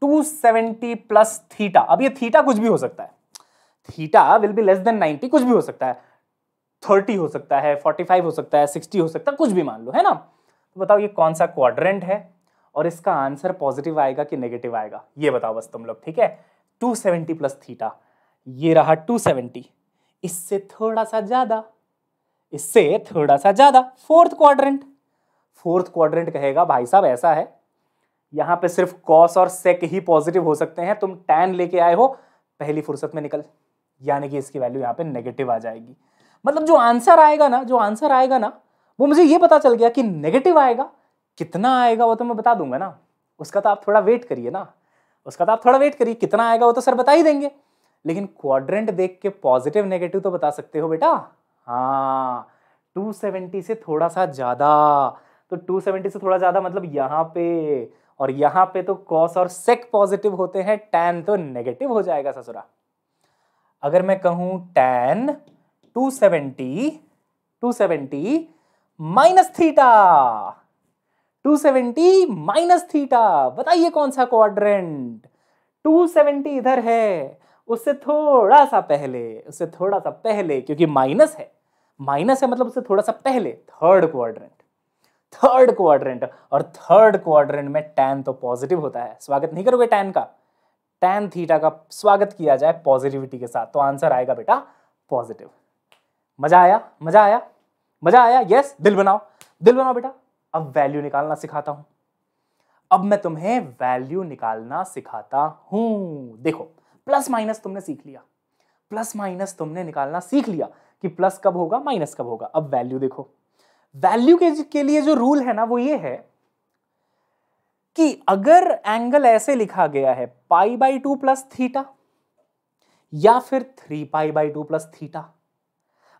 270 प्लस थीटा अब ये थीटा कुछ भी हो सकता है theta will be less than 90 कुछ भी हो सकता है 30 हो सकता है 45 हो सकता है 60 हो सकता है कुछ भी मान लो है ना तो बताओ ये कौन सा क्वाड्रेंट है और इसका आंसर पॉजिटिव आएगा कि नेगेटिव आएगा ये बताओ बस तुम लोग ठीक है 270 प्लस थीटा ये रहा 270 इससे थोड़ा सा ज़्यादा इससे थोड़ा सा ज़्यादा फोर्थ क्वाड्रेंट फोर्थ क्वाड्रेंट कहेगा भाई साहब ऐसा है यहाँ पे सिर्फ कॉस और सेक ही पॉजिटिव हो सकते हैं तुम टैन लेके आए हो पहली फुर्सत में निकल यानी कि इसकी वैल्यू यहाँ पे नेगेटिव आ जाएगी मतलब जो आंसर आएगा ना जो आंसर आएगा ना वो मुझे ये पता चल गया कि नेगेटिव आएगा कितना आएगा वो तो मैं बता दूंगा ना उसका तो आप थोड़ा वेट करिए ना उसका तो आप थोड़ा वेट करिए कितना आएगा वो तो सर बता ही देंगे लेकिन क्वाड्रेंट देख के पॉजिटिव नेगेटिव तो बता सकते हो बेटा हाँ 270 से थोड़ा सा ज़्यादा तो 270 से थोड़ा ज़्यादा मतलब यहाँ पे और यहाँ पे तो कॉस और सेक पॉजिटिव होते हैं टैन तो नेगेटिव हो जाएगा ससुरा अगर मैं कहूँ tan 270 270 minus theta 270 minus theta बताइए कौन सा क्वाड्रेंट 270 इधर है उससे थोड़ा सा पहले उससे थोड़ा सा पहले क्योंकि माइनस है माइनस है मतलब उससे थोड़ा सा पहले थर्ड क्वाड्रेंट थर्ड क्वाड्रेंट और थर्ड क्वाड्रेंट में टैन तो पॉजिटिव होता है स्वागत नहीं करोगे टैन का टैन थीटा का स्वागत किया जाए पॉजिटिविटी के साथ तो आंसर आएगा बेटा पॉजिटिव मजा आया मजा आया मजा आया यस दिल बनाओ दिल बनाओ बेटा अब वैल्यू निकालना सिखाता हूं अब मैं तुम्हें वैल्यू निकालना सिखाता हूं देखो प्लस माइनस तुमने सीख लिया प्लस माइनस तुमने निकालना सीख लिया कि प्लस कब होगा माइनस कब होगा अब वैल्यू देखो वैल्यू के, के लिए जो रूल है ना वो ये है कि अगर एंगल ऐसे लिखा गया है pi by two plus theta या फिर three pi by two plus theta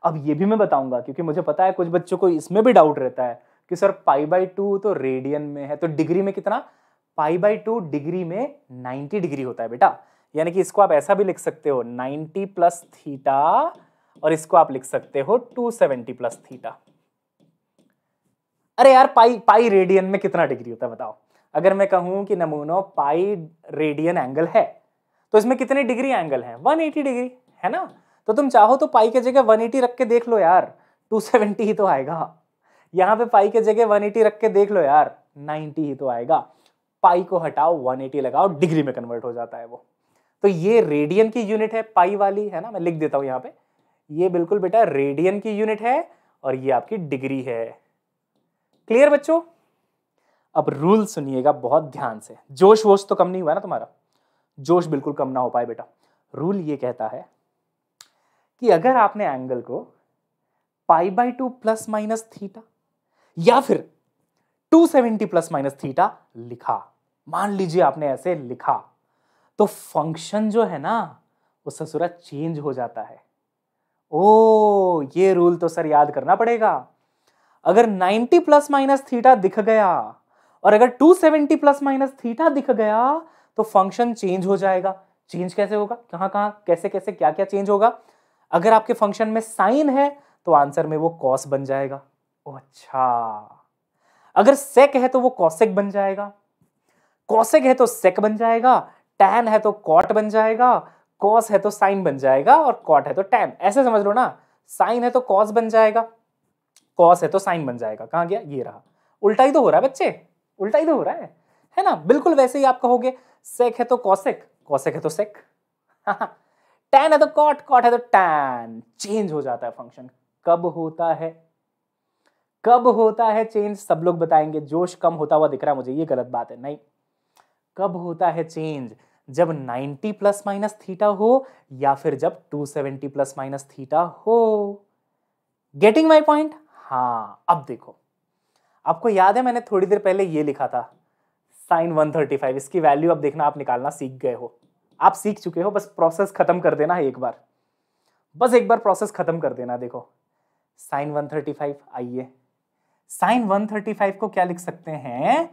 अब ये भी मैं बताऊंगा क्योंकि मुझे पता है कुछ बच्चों को इसमें भी डाउट रहता है कि सर पाई बाई टू तो रेडियन में है तो डिग्री में कितना पाई बाई टू डिग्री में नाइन्टी डिग्री होता है बेटा यानी कि इसको आप ऐसा भी लिख सकते हो नाइनटी प्लस थीटा और इसको आप लिख सकते हो टू सेवेंटी प्लस थीटा अरे यार पाई पाई रेडियन में कितना डिग्री होता है बताओ अगर मैं कहूं कि नमूनो पाई रेडियन एंगल है तो इसमें कितने डिग्री एंगल है 180 डिग्री है ना तो तुम चाहो तो पाई के जगह 180 रख के देख लो यार 270 ही तो आएगा यहाँ पे पाई के जगह 180 रख के देख लो यार 90 ही तो आएगा पाई को हटाओ 180 लगाओ डिग्री में कन्वर्ट हो जाता है वो तो ये रेडियन की यूनिट है पाई वाली है ना मैं लिख देता हूँ यहाँ पे ये बिल्कुल बेटा रेडियन की यूनिट है और ये आपकी डिग्री है क्लियर बच्चों अब रूल सुनिएगा बहुत ध्यान से जोश वोश तो कम नहीं हुआ ना तुम्हारा जोश बिल्कुल कम ना हो पाए बेटा रूल ये कहता है कि अगर आपने एंगल को pi by two plus minus theta या फिर 270 प्लस माइनस थीटा लिखा मान लीजिए आपने ऐसे लिखा तो फंक्शन जो है ना वो ससुरा चेंज हो जाता है ओ ये रूल तो सर याद करना पड़ेगा अगर 90 प्लस माइनस थीटा दिख गया और अगर 270 प्लस माइनस थीटा दिख गया तो फंक्शन चेंज हो जाएगा चेंज कैसे होगा कहां कहां कैसे कैसे क्या क्या चेंज होगा अगर आपके फंक्शन में साइन है तो आंसर में वो कॉस बन जाएगा अच्छा अगर सेक है तो वो कॉसेक बन जाएगा कॉसेक है तो सेक बन जाएगा टैन है तो कॉट बन जाएगा कॉस है तो साइन बन जाएगा और कॉट है तो टैन ऐसे समझ लो ना साइन है तो कॉस बन जाएगा कॉस है तो साइन बन जाएगा कहाँ गया ये रहा उल्टा ही तो हो रहा है बच्चे उल्टा ही तो हो रहा है है ना बिल्कुल वैसे ही आप कहोगे सेक है तो कॉसेक कॉसेक है तो सेक टैन है तो कॉट कॉट है तो टैन चेंज हो जाता है फंक्शन कब होता है कब होता है चेंज सब लोग बताएंगे जोश कम होता हुआ दिख रहा है मुझे ये गलत बात है नहीं कब होता है चेंज जब 90 प्लस माइनस थीटा हो या फिर जब 270 प्लस माइनस थीटा हो गेटिंग माई पॉइंट हाँ अब देखो आपको याद है मैंने थोड़ी देर पहले ये लिखा था साइन 135 इसकी वैल्यू अब देखना आप निकालना सीख गए हो आप सीख चुके हो बस प्रोसेस खत्म कर देना है एक बार बस एक बार प्रोसेस खत्म कर देना देखो साइन 135 आइए साइन 135 को क्या लिख सकते हैं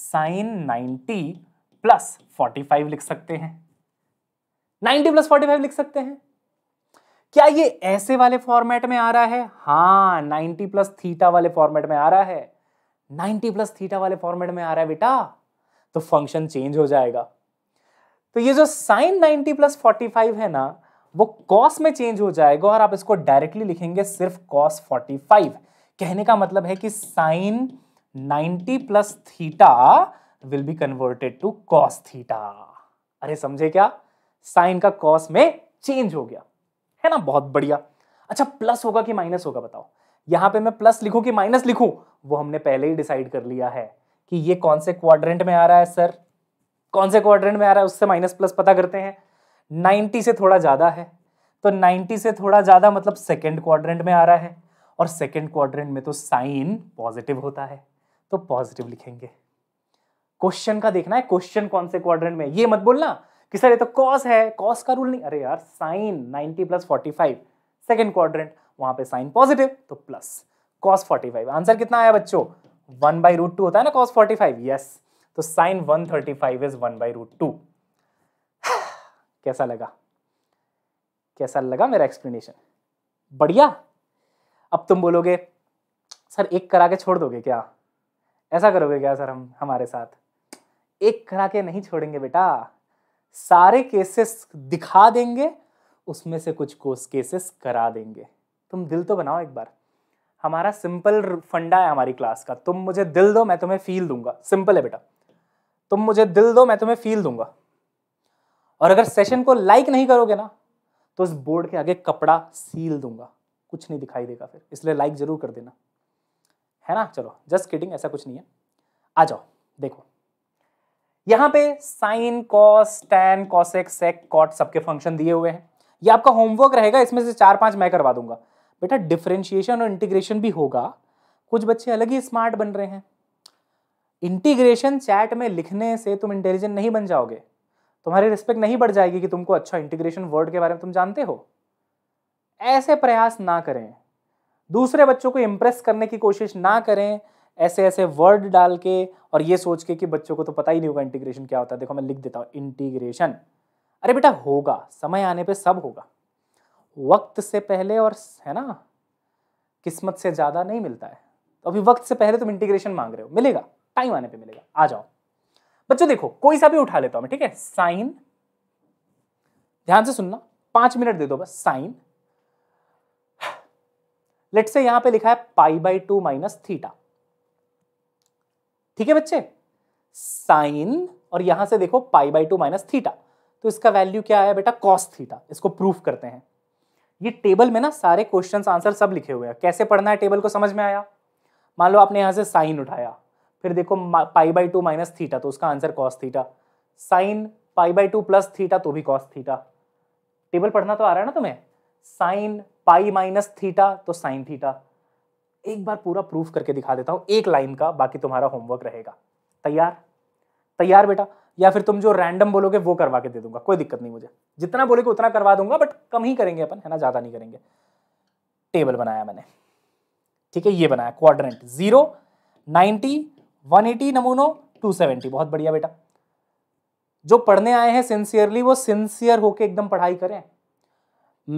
साइन 90 प्लस 45 लिख सकते हैं 90 प्लस 45 लिख सकते हैं क्या ये ऐसे वाले फॉर्मेट में आ रहा है हाँ 90 प्लस थीटा वाले फॉर्मेट में आ रहा है 90 प्लस थीटा वाले फॉर्मेट में आ रहा है बेटा तो फंक्शन चेंज हो जाएगा तो ये जो साइन 90 प्लस फाइव है ना वो कॉस में चेंज हो जाएगा और आप इसको डायरेक्टली लिखेंगे सिर्फ कॉस 45 कहने का मतलब है कि sine 90 plus theta will be converted to cos theta अरे समझे क्या साइन का कॉस में चेंज हो गया है ना बहुत बढ़िया अच्छा प्लस होगा कि माइनस होगा बताओ यहां पे मैं प्लस लिखूं कि माइनस लिखूं वो हमने पहले ही डिसाइड कर लिया है कि ये कौन से क्वाड्रेंट में आ रहा है सर कौन से क्वाड्रेंट में आ रहा है उससे माइनस प्लस पता करते हैं 90 से थोड़ा ज़्यादा है तो 90 से थोड़ा ज़्यादा मतलब सेकेंड क्वाड्रेंट में आ रहा है और सेकेंड क्वाड्रेंट में तो साइन पॉजिटिव होता है तो पॉजिटिव लिखेंगे क्वेश्चन का देखना है क्वेश्चन कौन से क्वाड्रेंट में ये मत बोलना कि सर ये तो कॉस है कॉस का रूल नहीं अरे यार साइन 90 प्लस 45 सेकेंड क्वाड्रेंट वहां पे साइन पॉजिटिव तो प्लस कॉस 45 आंसर कितना आया बच्चों वन बाई रूट टू होता है ना कॉस 45 यस तो sine 135 is one by root two कैसा लगा कैसा लगा मेरा एक्सप्लेनेशन बढ़िया अब तुम बोलोगे सर एक करा के छोड़ दोगे क्या ऐसा करोगे क्या सर हम हमारे साथ एक करा के नहीं छोड़ेंगे बेटा सारे केसेस दिखा देंगे उसमें से कुछ कोर्स केसेस करा देंगे तुम दिल तो बनाओ एक बार हमारा सिंपल फंडा है हमारी क्लास का तुम मुझे दिल दो मैं तुम्हें फील दूंगा सिंपल है बेटा तुम मुझे दिल दो मैं तुम्हें फील दूंगा और अगर सेशन को लाइक नहीं करोगे ना तो उस बोर्ड के आगे कपड़ा सील दूंगा कुछ नहीं दिखाई देगा फिर इसलिए लाइक जरूर कर देना है ना चलो जस्ट किडिंग ऐसा कुछ नहीं है आ जाओ देखो यहाँ पे sine cos tan cosec sec cot सबके फंक्शन दिए हुए हैं ये आपका होमवर्क रहेगा इसमें से चार पांच मैं करवा दूंगा बेटा डिफरेंशिएशन और इंटीग्रेशन भी होगा कुछ बच्चे अलग ही स्मार्ट बन रहे हैं इंटीग्रेशन चैट में लिखने से तुम इंटेलिजेंट नहीं बन जाओगे तुम्हारी रिस्पेक्ट नहीं बढ़ जाएगी कि तुमको अच्छा इंटीग्रेशन वर्ड के बारे में तुम जानते हो ऐसे प्रयास ना करें दूसरे बच्चों को इंप्रेस करने की कोशिश ना करें ऐसे ऐसे वर्ड डाल के और ये सोच के कि बच्चों को तो पता ही नहीं होगा इंटीग्रेशन क्या होता है देखो मैं लिख देता हूँ इंटीग्रेशन अरे बेटा होगा समय आने पे सब होगा वक्त से पहले और है ना किस्मत से ज़्यादा नहीं मिलता है तो अभी वक्त से पहले तुम इंटीग्रेशन मांग रहे हो मिलेगा टाइम आने पर मिलेगा आ जाओ बच्चों देखो कोई सा भी उठा लेता हूँ मैं ठीक है साइन ध्यान से सुनना पांच मिनट दे दो बस साइन लेट से यहां पे लिखा है pi by two minus theta ठीक है बच्चे साइन और यहां से देखो pi by two minus theta तो इसका वैल्यू क्या है बेटा कॉस थीटा इसको प्रूफ करते हैं ये टेबल में ना सारे क्वेश्चंस आंसर सब लिखे हुए हैं कैसे पढ़ना है टेबल को समझ में आया मान लो आपने यहां से साइन उठाया फिर देखो pi by two minus theta तो उसका answer cos theta sine pi by two plus theta तो भी कॉस थीटा टेबल पढ़ना तो आ रहा है ना तुम्हें साइन पाई माइनस थीटा तो साइन थीटा एक बार पूरा प्रूफ करके दिखा देता हूँ एक लाइन का बाकी तुम्हारा होमवर्क रहेगा तैयार तैयार बेटा या फिर तुम जो रैंडम बोलोगे वो करवा के दे दूंगा कोई दिक्कत नहीं मुझे जितना बोलोगे उतना करवा दूंगा बट कम ही करेंगे अपन है ना ज़्यादा नहीं करेंगे टेबल बनाया मैंने ठीक है ये बनाया quadrant zero ninety one eighty नमूनो टू सेवेंटी बहुत बढ़िया बेटा जो पढ़ने आए हैं सिंसियरली वो सिंसियर होके एकदम पढ़ाई करें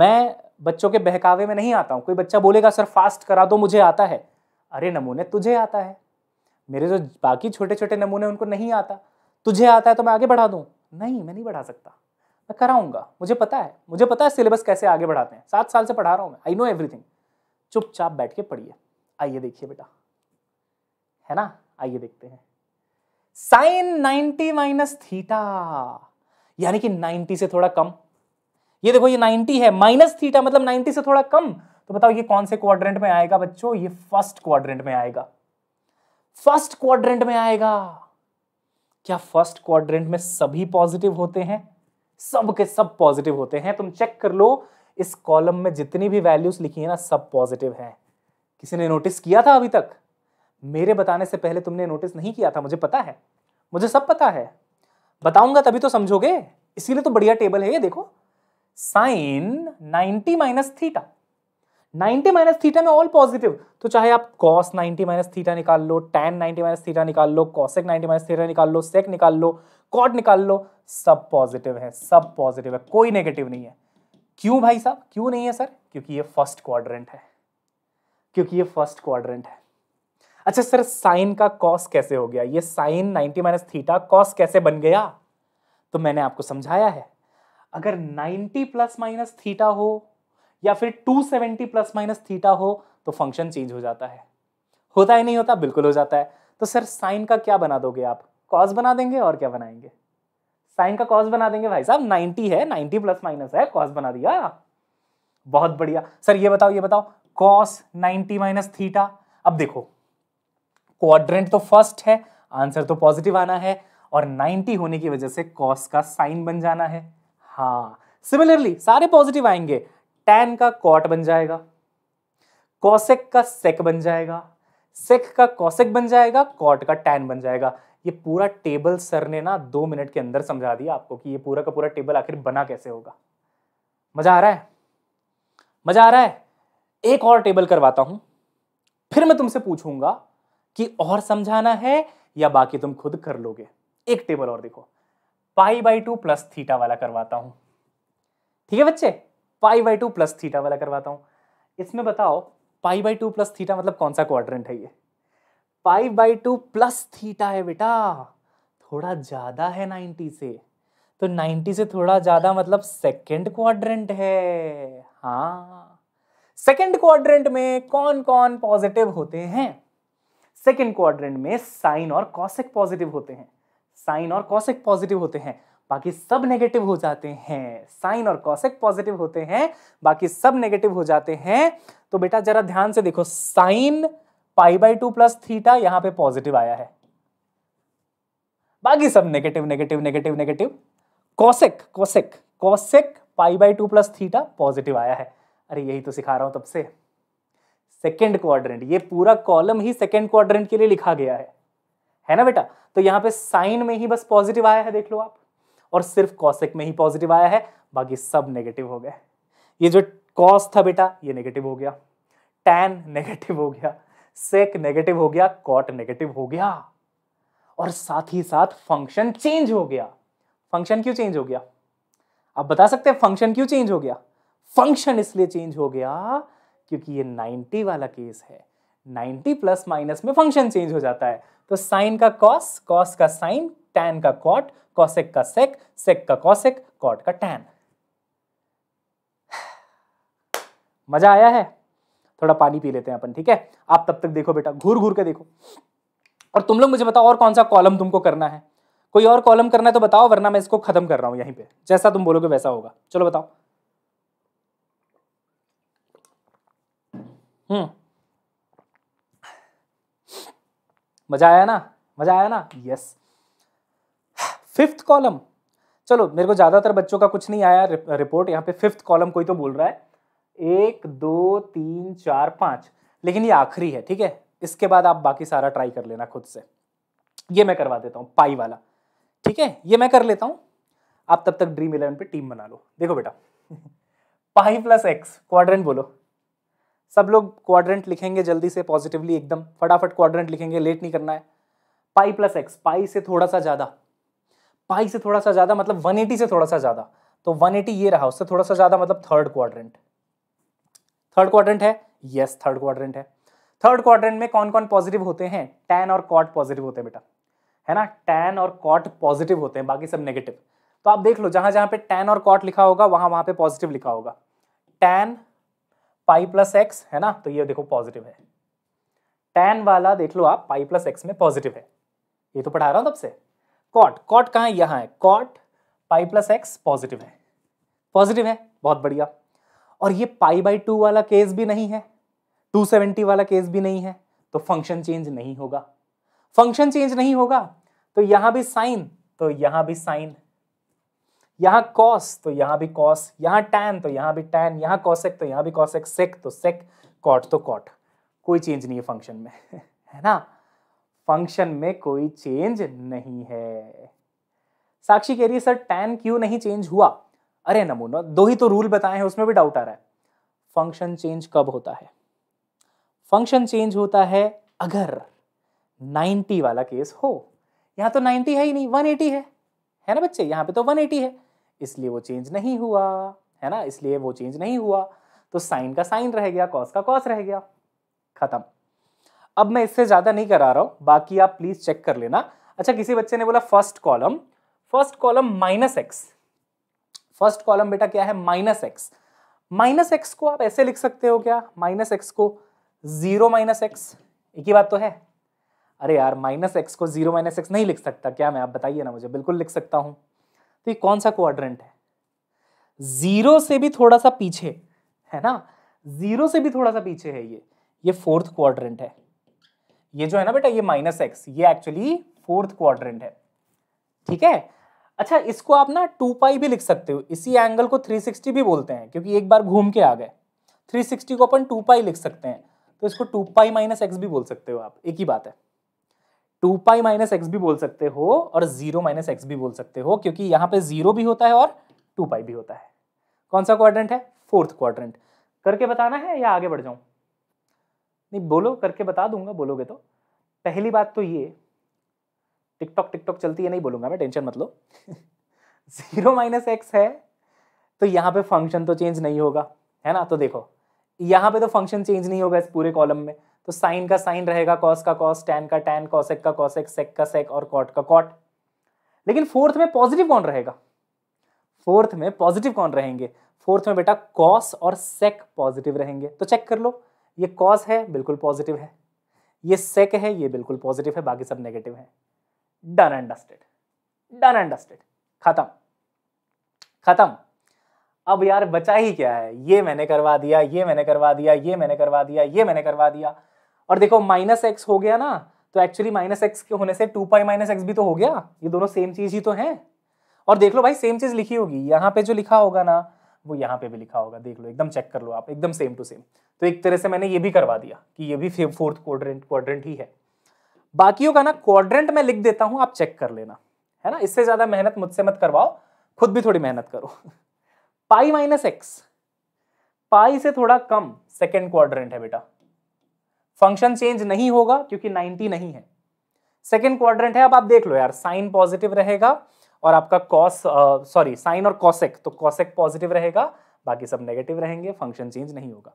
मैं बच्चों के बहकावे में नहीं आता हूँ कोई बच्चा बोलेगा सर फास्ट करा दो मुझे आता है अरे नमूने तुझे आता है मेरे जो बाकी छोटे छोटे नमूने उनको नहीं आता तुझे आता है तो मैं आगे बढ़ा दूँ नहीं मैं नहीं बढ़ा सकता मैं कराऊंगा मुझे पता है मुझे पता है सिलेबस कैसे आगे बढ़ाते हैं सात साल से पढ़ा रहा हूँ मैं आई नो एवरीथिंग चुपचाप बैठ के पढ़िए आइए देखिए बेटा है ना आइए देखते हैं साइन 90 माइनस थीटा यानी कि 90 से थोड़ा कम ये देखो ये 90 है माइनस थीटा मतलब 90 से थोड़ा कम तो बताओ ये कौन से क्वाड्रेंट में आएगा बच्चों ये फर्स्ट क्वाड्रेंट में आएगा फर्स्ट क्वाड्रेंट में आएगा क्या फर्स्ट क्वाड्रेंट में सभी पॉजिटिव होते हैं सब के सब पॉजिटिव होते हैं तुम चेक कर लो इस कॉलम में जितनी भी वैल्यूज लिखी है ना सब पॉजिटिव है किसी ने नोटिस किया था अभी तक मेरे बताने से पहले तुमने नोटिस नहीं किया था मुझे पता है मुझे सब पता है बताऊंगा तभी तो समझोगे इसीलिए तो बढ़िया टेबल है ये देखो sine 90 minus theta 90 minus theta में ऑल पॉजिटिव तो चाहे आप कॉस 90 माइनस थीटा निकाल लो टैन 90 माइनस थीटा निकाल लो कॉसेक 90 माइनस थीटा निकाल लो सेक निकाल लो कॉट निकाल लो सब पॉजिटिव है सब पॉजिटिव है कोई नेगेटिव नहीं है क्यों भाई साहब क्यों नहीं है सर क्योंकि ये फर्स्ट क्वाड्रेंट है क्योंकि ये फर्स्ट क्वाड्रेंट है अच्छा सर साइन का कॉस कैसे हो गया ये साइन 90 माइनस थीटा कॉस कैसे बन गया तो मैंने आपको समझाया है अगर 90 प्लस माइनस थीटा हो या फिर 270 प्लस माइनस थीटा हो तो फंक्शन चेंज हो जाता है होता ही नहीं होता बिल्कुल हो जाता है तो सर साइन का क्या बना दोगे आप कॉज बना देंगे और क्या बनाएंगे साइन का कॉज बना देंगे भाई साहब 90 है 90 प्लस माइनस है कॉज बना दिया बहुत बढ़िया सर ये बताओ ये बताओ कॉस 90 माइनस थीटा अब देखो क्वाड्रेंट तो फर्स्ट है आंसर तो पॉजिटिव आना है और 90 होने की वजह से कॉस का साइन बन जाना है हाँ सिमिलरली सारे पॉजिटिव आएंगे टैन का कॉट बन जाएगा कॉसेक का सेक बन जाएगा सेक का कॉसेक बन जाएगा कॉट का टैन बन जाएगा ये पूरा टेबल सर ने ना दो मिनट के अंदर समझा दिया आपको कि ये पूरा का पूरा टेबल आखिर बना कैसे होगा मजा आ रहा है मजा आ रहा है एक और टेबल करवाता हूं फिर मैं तुमसे पूछूंगा कि और समझाना है या बाकी तुम खुद कर लोगे एक टेबल और देखो pi by two plus theta वाला करवाता हूं ठीक है बच्चे pi by two plus theta वाला करवाता हूं इसमें बताओ pi by two plus theta मतलब कौन सा क्वाड्रेंट है ये pi by two plus theta है बेटा थोड़ा ज़्यादा है नाइन्टी से तो नाइनटी से थोड़ा ज्यादा मतलब सेकेंड क्वाड्रेंट है हाँ सेकेंड क्वाड्रेंट में कौन कौन पॉजिटिव होते हैं सेकेंड क्वाड्रेंट में साइन और कॉसेक पॉजिटिव होते हैं साइन और कॉसेक पॉजिटिव होते हैं बाकी सब नेगेटिव हो जाते हैं साइन और कॉसेक पॉजिटिव होते हैं बाकी सब नेगेटिव हो जाते हैं तो बेटा जरा ध्यान से देखो sine pi by two plus theta यहां पे पॉजिटिव आया है बाकी सब negative negative negative negative cosec cosec cosec pi by two plus theta positive आया है अरे यही तो सिखा रहा हूं तब से सेकेंड क्वाड्रेंट ये पूरा कॉलम ही सेकेंड क्वाड्रेंट के लिए लिखा गया है है ना बेटा तो यहाँ पे साइन में ही बस पॉजिटिव आया है देख लो आप और सिर्फ कॉसेक में ही पॉजिटिव आया है बाकी सब नेगेटिव हो गए ये जो कॉस था बेटा ये नेगेटिव हो गया टैन नेगेटिव हो गया सेक नेगेटिव हो गया कॉट नेगेटिव हो गया और साथ ही साथ फंक्शन चेंज हो गया फंक्शन क्यों चेंज हो गया आप बता सकते हैं फंक्शन क्यों चेंज हो गया फंक्शन इसलिए चेंज हो गया क्योंकि ये 90 वाला केस है 90 प्लस माइनस में फंक्शन चेंज हो जाता है तो साइन का कॉस कॉस का साइन टैन का कॉट कॉसेक का सेक सेक का कॉसेक कॉट का टैन मजा आया है थोड़ा पानी पी लेते हैं अपन ठीक है आप तब तक देखो बेटा घूर घूर के देखो और तुम लोग मुझे बताओ और कौन सा कॉलम तुमको करना है कोई और कॉलम करना है तो बताओ वरना मैं इसको खत्म कर रहा हूं यहीं पे जैसा तुम बोलोगे वैसा होगा चलो बताओ हम्म मजा आया ना मजा आया ना यस फिफ्थ कॉलम चलो मेरे को ज़्यादातर बच्चों का कुछ नहीं आया रिपोर्ट यहाँ पे फिफ्थ कॉलम कोई तो बोल रहा है एक दो तीन चार पाँच लेकिन ये आखिरी है ठीक है इसके बाद आप बाकी सारा ट्राई कर लेना खुद से ये मैं करवा देता हूँ पाई वाला ठीक है ये मैं कर लेता हूँ आप तब तक ड्रीम इलेवन पे टीम बना लो देखो बेटा पाई प्लस एक्स क्वाड्रेंट बोलो सब लोग क्वाड्रेंट लिखेंगे जल्दी से पॉजिटिवली एकदम फटाफट क्वाड्रेंट लिखेंगे लेट नहीं करना है पाई प्लस एक्स पाई से थोड़ा सा ज़्यादा पाई से थोड़ा सा ज़्यादा मतलब 180 से थोड़ा सा ज़्यादा तो 180 ये रहा उससे थोड़ा सा ज़्यादा मतलब थर्ड क्वाड्रेंट थर्ड क्वाड्रेंट है यस थर्ड क्वाड्रेंट है थर्ड क्वाड्रेंट में कौन कौन पॉजिटिव होते हैं टेन और कॉट पॉजिटिव होते हैं बेटा है ना टेन और कॉट पॉजिटिव होते हैं बाकी सब नेगेटिव तो आप देख लो जहां जहां पे टेन और कॉट लिखा होगा वहां वहां पे पॉजिटिव लिखा होगा टेन पाई प्लस एक्स है ना तो ये देखो पॉजिटिव है टेन वाला देख लो आप पाई प्लस एक्स में पॉजिटिव है ये तो पढ़ा रहा हूं तब से कॉट कॉट कहा है यहां है cot pi plus X positive है पॉजिटिव है बहुत बढ़िया और ये पाई बाई टू वाला केस भी नहीं है टू सेवेंटी वाला केस भी नहीं है तो फंक्शन चेंज नहीं होगा फंक्शन चेंज नहीं होगा तो यहां भी साइन तो यहां भी साइन यहाँ कॉस तो यहाँ भी कॉस यहाँ टैन तो यहाँ भी टैन यहाँ कॉसेक तो यहाँ भी कॉसेक सेक तो सेक कॉट तो कॉट कोई चेंज नहीं है फंक्शन में है ना फंक्शन में कोई चेंज नहीं है साक्षी कह रही है सर टैन क्यों नहीं चेंज हुआ अरे नमूना दो ही तो रूल बताए हैं उसमें भी डाउट आ रहा है फंक्शन चेंज कब होता है फंक्शन चेंज होता है अगर 90 वाला केस हो यहां तो 90 है ही नहीं 180 है है ना बच्चे यहाँ पे तो 180 है इसलिए वो चेंज नहीं हुआ है ना इसलिए वो चेंज नहीं हुआ तो साइन का साइन रह गया कॉस का कॉस रह गया खत्म अब मैं इससे ज़्यादा नहीं करा रहा हूं बाकी आप प्लीज़ चेक कर लेना अच्छा किसी बच्चे ने बोला first column first column minus x first column बेटा क्या है माइनस एक्स माइनस एक्स को आप ऐसे लिख सकते हो क्या माइनस एक्स को जीरो माइनस एक्स एक ही बात तो है अरे यार माइनस एक्स को जीरो माइनस एक्स नहीं लिख सकता क्या मैं आप बताइए ना मुझे बिल्कुल लिख सकता हूं तो ये कौन सा क्वाड्रेंट है जीरो से भी थोड़ा सा पीछे है ना जीरो से भी थोड़ा सा पीछे है ये ये फोर्थ क्वाड्रेंट है ये जो है ना बेटा ये माइनस एक्स ये एक्चुअली फोर्थ क्वाड्रेंट है ठीक है अच्छा इसको आप ना टू पाई भी लिख सकते हो इसी एंगल को 360 भी बोलते हैं क्योंकि एक बार घूम के आ गए 360 को अपन टू पाई लिख सकते हैं तो इसको टू पाई माइनस एक्स भी बोल सकते हो आप एक ही बात है टू पाई माइनस एक्स भी बोल सकते हो और जीरो माइनस एक्स भी बोल सकते हो क्योंकि यहाँ पे जीरो भी होता है और टू पाई भी होता है कौन सा क्वाड्रेंट है फोर्थ क्वाड्रेंट करके बताना है या आगे बढ़ जाऊं नहीं बोलो करके बता दूंगा बोलोगे तो पहली बात तो ये टिकटॉक टिकटॉक चलती है नहीं बोलूंगा मैं टेंशन मत लो जीरो माइनस एक्स है तो यहाँ पे फंक्शन तो चेंज नहीं होगा है ना तो देखो यहाँ पे तो फंक्शन चेंज नहीं होगा इस पूरे कॉलम में तो साइन का साइन रहेगा कॉस का कॉस टैन का टैन कॉसेक का कॉसेक सेक का सेक और कॉट का कॉट लेकिन फोर्थ में पॉजिटिव कौन रहेगा फोर्थ में पॉजिटिव कौन रहेंगे फोर्थ में बेटा कॉस और सेक पॉजिटिव रहेंगे तो चेक कर लो ये कॉस है बिल्कुल पॉजिटिव है ये सेक है ये बिल्कुल पॉजिटिव है बाकी सब नेगेटिव है done and dusted done and dusted खत्म खत्म अब यार बचा ही क्या है ये मैंने करवा दिया ये मैंने करवा दिया ये मैंने करवा दिया ये मैंने करवा दिया और देखो माइनस एक्स हो गया ना तो एक्चुअली माइनस एक्स के होने से टू पाई माइनस एक्स भी तो हो गया ये दोनों सेम चीज़ ही तो है और देख लो भाई सेम चीज़ लिखी होगी यहाँ पे जो लिखा होगा ना वो यहाँ पे भी लिखा होगा देख लो एकदम चेक कर लो आप एकदम सेम टू सेम तो एक तरह से मैंने ये भी करवा दिया कि ये भी फोर्थ क्वाड्रेंट क्वाड्रेंट ही है बाकियों का ना क्वाड्रेंट मैं लिख देता हूँ आप चेक कर लेना है ना इससे ज़्यादा मेहनत मुझसे मत करवाओ खुद भी थोड़ी मेहनत करो पाई माइनस एक्स पाई से थोड़ा कम सेकेंड क्वाड्रेंट है बेटा फंक्शन चेंज नहीं होगा क्योंकि 90 नहीं है सेकेंड क्वाड्रेंट है अब आप देख लो यार साइन पॉजिटिव रहेगा और आपका कॉस सॉरी साइन और कॉसेक तो कॉसेक पॉजिटिव रहेगा बाकी सब नेगेटिव रहेंगे फंक्शन चेंज नहीं होगा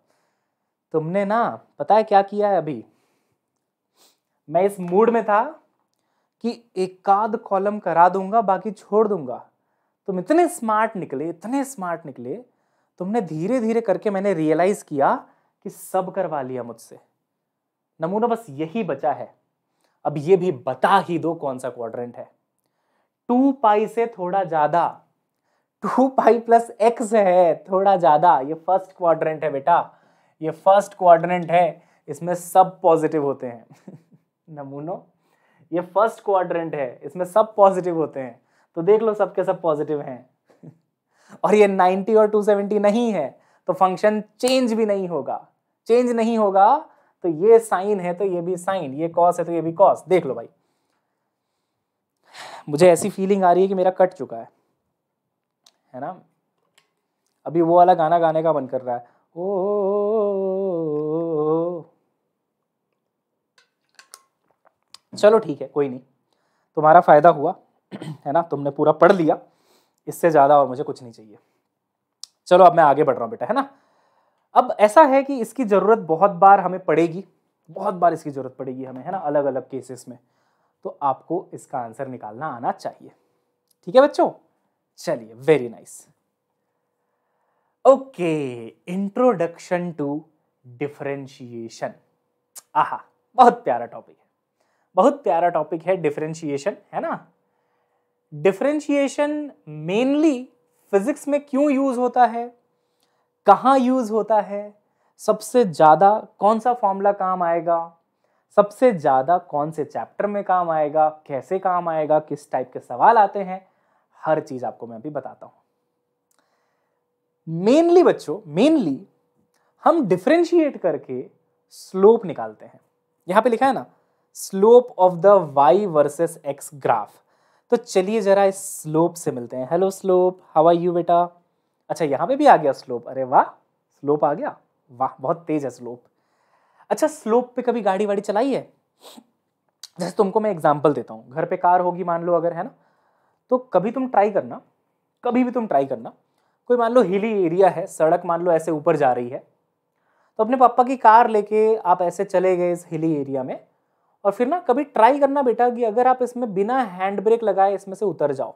तुमने ना पता है क्या किया है अभी मैं इस मूड में था कि एकाध एक कॉलम करा दूंगा बाकी छोड़ दूंगा तुम इतने स्मार्ट निकले इतने स्मार्ट निकले तुमने धीरे धीरे करके मैंने रियलाइज किया कि सब करवा लिया मुझसे नमूना बस यही बचा है अब ये भी बता ही दो कौन सा क्वाड्रेंट है टू पाई से थोड़ा ज्यादा टू पाई प्लस एक्स है थोड़ा ज्यादा ये फर्स्ट क्वाड्रेंट है बेटा ये फर्स्ट क्वाड्रेंट है इसमें सब पॉजिटिव होते हैं नमूनो ये फर्स्ट क्वाड्रेंट है इसमें सब पॉजिटिव होते हैं तो देख लो सबके सब पॉजिटिव हैं और ये 90 और 270 नहीं है तो फंक्शन चेंज भी नहीं होगा चेंज नहीं होगा तो ये साइन है तो ये भी साइन ये कॉस है तो ये भी कॉस देख लो भाई मुझे ऐसी फीलिंग आ रही है कि मेरा कट चुका है है ना अभी वो वाला गाना गाने का मन कर रहा है ओ चलो ठीक है कोई नहीं तुम्हारा फ़ायदा हुआ है ना तुमने पूरा पढ़ लिया इससे ज़्यादा और मुझे कुछ नहीं चाहिए चलो अब मैं आगे बढ़ रहा हूँ बेटा है ना अब ऐसा है कि इसकी ज़रूरत बहुत बार हमें पड़ेगी बहुत बार इसकी ज़रूरत पड़ेगी हमें है ना अलग अलग केसेस में तो आपको इसका आंसर निकालना आना चाहिए ठीक है बच्चों चलिए very nice okay introduction to differentiation आहा बहुत प्यारा टॉपिक है बहुत प्यारा टॉपिक है डिफरेंशिएशन है ना डिफरेंशिएशन मेनली फिजिक्स में क्यों यूज होता है कहाँ यूज़ होता है सबसे ज़्यादा कौन सा फॉर्मूला काम आएगा सबसे ज़्यादा कौन से चैप्टर में काम आएगा कैसे काम आएगा किस टाइप के सवाल आते हैं हर चीज़ आपको मैं अभी बताता हूँ मेनली बच्चों मेनली हम डिफ्रेंशिएट करके स्लोप निकालते हैं यहाँ पे लिखा है ना slope of the y versus x graph तो चलिए जरा इस स्लोप से मिलते हैं hello slope how are you बेटा अच्छा यहाँ पे भी आ गया स्लोप अरे वाह स्लोप आ गया वाह बहुत तेज है स्लोप अच्छा स्लोप पे कभी गाड़ी वाड़ी चलाई है जैसे तुमको मैं एग्जाम्पल देता हूँ घर पे कार होगी मान लो अगर है ना तो कभी तुम ट्राई करना कभी भी तुम ट्राई करना कोई मान लो हिली एरिया है सड़क मान लो ऐसे ऊपर जा रही है तो अपने पापा की कार लेके आप ऐसे चले गए इस हिली एरिया में और फिर ना कभी ट्राई करना बेटा कि अगर आप इसमें बिना हैंड ब्रेक लगाए इसमें से उतर जाओ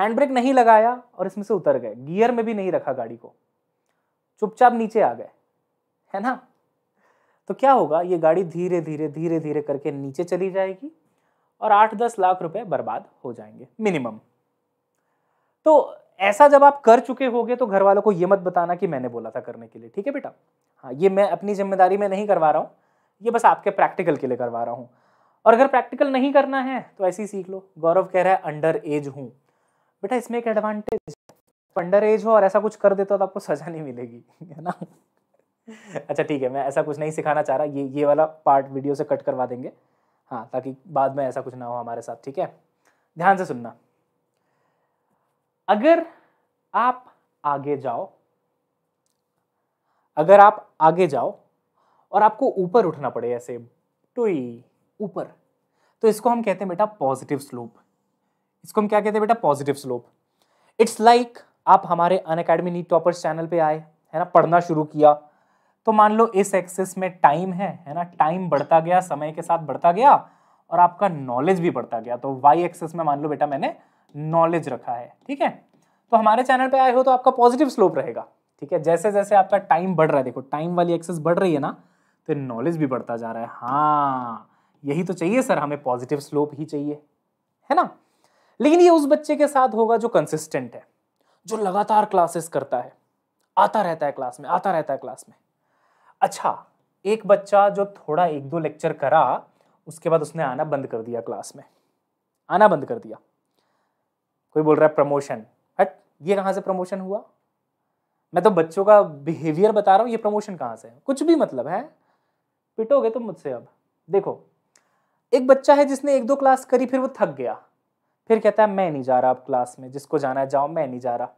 हैंड ब्रेक नहीं लगाया और इसमें से उतर गए गियर में भी नहीं रखा गाड़ी को चुपचाप नीचे आ गए है ना तो क्या होगा ये गाड़ी धीरे धीरे धीरे धीरे करके नीचे चली जाएगी और आठ दस लाख रुपए बर्बाद हो जाएंगे मिनिमम तो ऐसा जब आप कर चुके होगे तो घर वालों को ये मत बताना कि मैंने बोला था करने के लिए ठीक है बेटा हाँ ये मैं अपनी जिम्मेदारी में नहीं करवा रहा हूँ ये बस आपके प्रैक्टिकल के लिए करवा रहा हूँ और अगर प्रैक्टिकल नहीं करना है तो ऐसे ही सीख लो गौरव कह रहा है अंडर एज हूँ बेटा इसमें एक एडवांटेज अंडर एज हो और ऐसा कुछ कर देते हो तो आपको सजा नहीं मिलेगी है ना अच्छा ठीक है मैं ऐसा कुछ नहीं सिखाना चाह रहा ये ये वाला पार्ट वीडियो से कट करवा देंगे हाँ ताकि बाद में ऐसा कुछ ना हो हमारे साथ ठीक है ध्यान से सुनना अगर आप आगे जाओ अगर आप आगे जाओ और आपको ऊपर उठना पड़े ऐसे टुई ऊपर तो इसको हम कहते हैं बेटा पॉजिटिव स्लोप इसको हम क्या कहते हैं बेटा पॉजिटिव स्लोप इट्स लाइक आप हमारे Unacademy NEET toppers channel पे आए है ना पढ़ना शुरू किया तो मान लो इस एक्सेस में टाइम है है ना टाइम बढ़ता गया समय के साथ बढ़ता गया और आपका नॉलेज भी बढ़ता गया तो वाई एक्सेस में मान लो बेटा मैंने नॉलेज रखा है ठीक है तो हमारे चैनल पे आए हो तो आपका पॉजिटिव स्लोप रहेगा ठीक है जैसे जैसे आपका टाइम बढ़ रहा है देखो टाइम वाली एक्सेस बढ़ रही है ना तो नॉलेज भी बढ़ता जा रहा है हाँ यही तो चाहिए सर हमें पॉजिटिव स्लोप ही चाहिए है ना लेकिन ये उस बच्चे के साथ होगा जो कंसिस्टेंट है जो लगातार क्लासेस करता है आता रहता है क्लास में आता रहता है क्लास में अच्छा एक बच्चा जो थोड़ा एक दो लेक्चर करा उसके बाद उसने आना बंद कर दिया क्लास में आना बंद कर दिया कोई बोल रहा है प्रमोशन हट ये कहाँ से प्रमोशन हुआ मैं तो बच्चों का बिहेवियर बता रहा हूँ ये प्रमोशन कहाँ से है कुछ भी मतलब है पिटोगे तुम तो मुझसे अब देखो एक बच्चा है जिसने एक दो क्लास करी फिर वो थक गया फिर कहता है मैं नहीं जा रहा अब क्लास में जिसको जाना है जाओ मैं नहीं जा रहा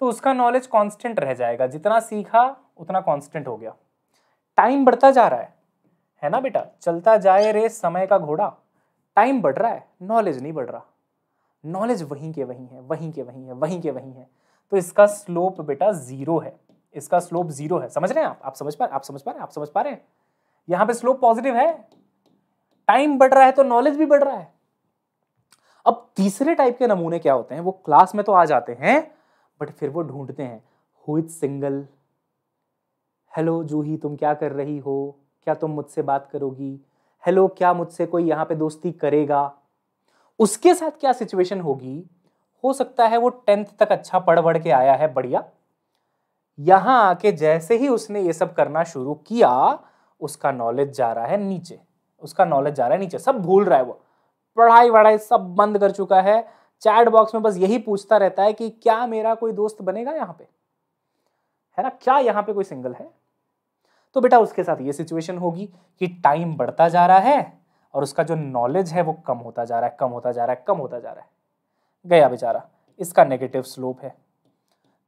तो उसका नॉलेज कांस्टेंट रह जाएगा जितना सीखा उतना कांस्टेंट हो गया टाइम बढ़ता जा रहा है है ना बेटा चलता जाए रे समय का घोड़ा टाइम बढ़ रहा है नॉलेज नहीं बढ़ रहा नॉलेज वहीं के वहीं है वहीं के वहीं है वहीं के वहीं है तो इसका स्लोप बेटा जीरो है इसका स्लोप जीरो है समझ रहे हैं आप आप समझ पा रहे आप समझ पा रहे हैं आप समझ पा रहे हैं यहाँ पे स्लोप पॉजिटिव है टाइम बढ़ रहा है तो नॉलेज भी बढ़ रहा है अब तीसरे टाइप के नमूने क्या होते हैं वो क्लास में तो आ जाते हैं बट फिर वो ढूंढते हैं who is single hello Juhi तुम क्या कर रही हो क्या तुम मुझसे बात करोगी हेलो क्या मुझसे कोई यहाँ पे दोस्ती करेगा उसके साथ क्या सिचुएशन होगी हो सकता है वो टेंथ तक अच्छा पढ़ बढ़ के आया है बढ़िया यहां आके जैसे ही उसने ये सब करना शुरू किया उसका नॉलेज जा रहा है नीचे उसका नॉलेज जा रहा है नीचे सब भूल रहा है वो पढ़ाई वढ़ाई सब बंद कर चुका है चैट बॉक्स में बस यही पूछता रहता है कि क्या मेरा कोई दोस्त बनेगा यहाँ पे है ना क्या यहाँ पे कोई सिंगल है तो बेटा उसके साथ ये सिचुएशन होगी कि टाइम बढ़ता जा रहा है और उसका जो नॉलेज है वो कम होता जा रहा है कम होता जा रहा है कम होता जा रहा है गया बेचारा इसका नेगेटिव स्लोप है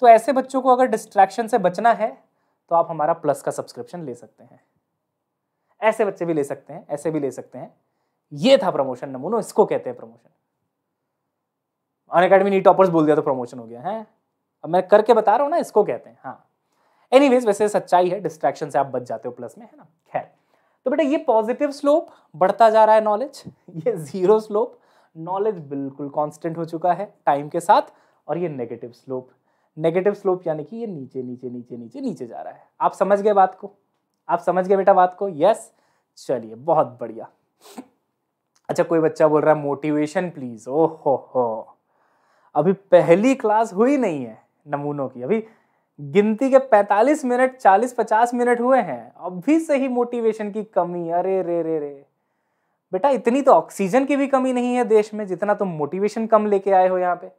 तो ऐसे बच्चों को अगर डिस्ट्रैक्शन से बचना है तो आप हमारा प्लस का सब्सक्रिप्शन ले सकते हैं ऐसे बच्चे भी ले सकते हैं ऐसे भी ले सकते हैं ये था प्रमोशन नमूनो इसको कहते हैं promotion Unacademy NEET toppers बोल दिया तो प्रमोशन हो गया है अब मैं करके बता रहा हूँ ना इसको कहते हैं हाँ एनी वैसे सच्चाई है डिस्ट्रैक्शन से आप बच जाते हो प्लस में है ना खैर तो बेटा ये पॉजिटिव स्लोप बढ़ता जा रहा है नॉलेज ये जीरो स्लोप नॉलेज बिल्कुल कांस्टेंट हो चुका है टाइम के साथ और ये नेगेटिव स्लोप नेगेटिव स्लोप यानी कि ये नीचे नीचे नीचे नीचे नीचे जा रहा है आप समझ गए बात को आप समझ गए बेटा बात को यस चलिए बहुत बढ़िया अच्छा कोई बच्चा बोल रहा है मोटिवेशन प्लीज ओ हो हो अभी पहली क्लास हुई नहीं है नमूनों की अभी गिनती के 45 मिनट 40-50 मिनट हुए हैं अभी से ही मोटिवेशन की कमी अरे रे रे रे बेटा इतनी तो ऑक्सीजन की भी कमी नहीं है देश में जितना तुम तो मोटिवेशन कम लेके आए हो यहाँ पे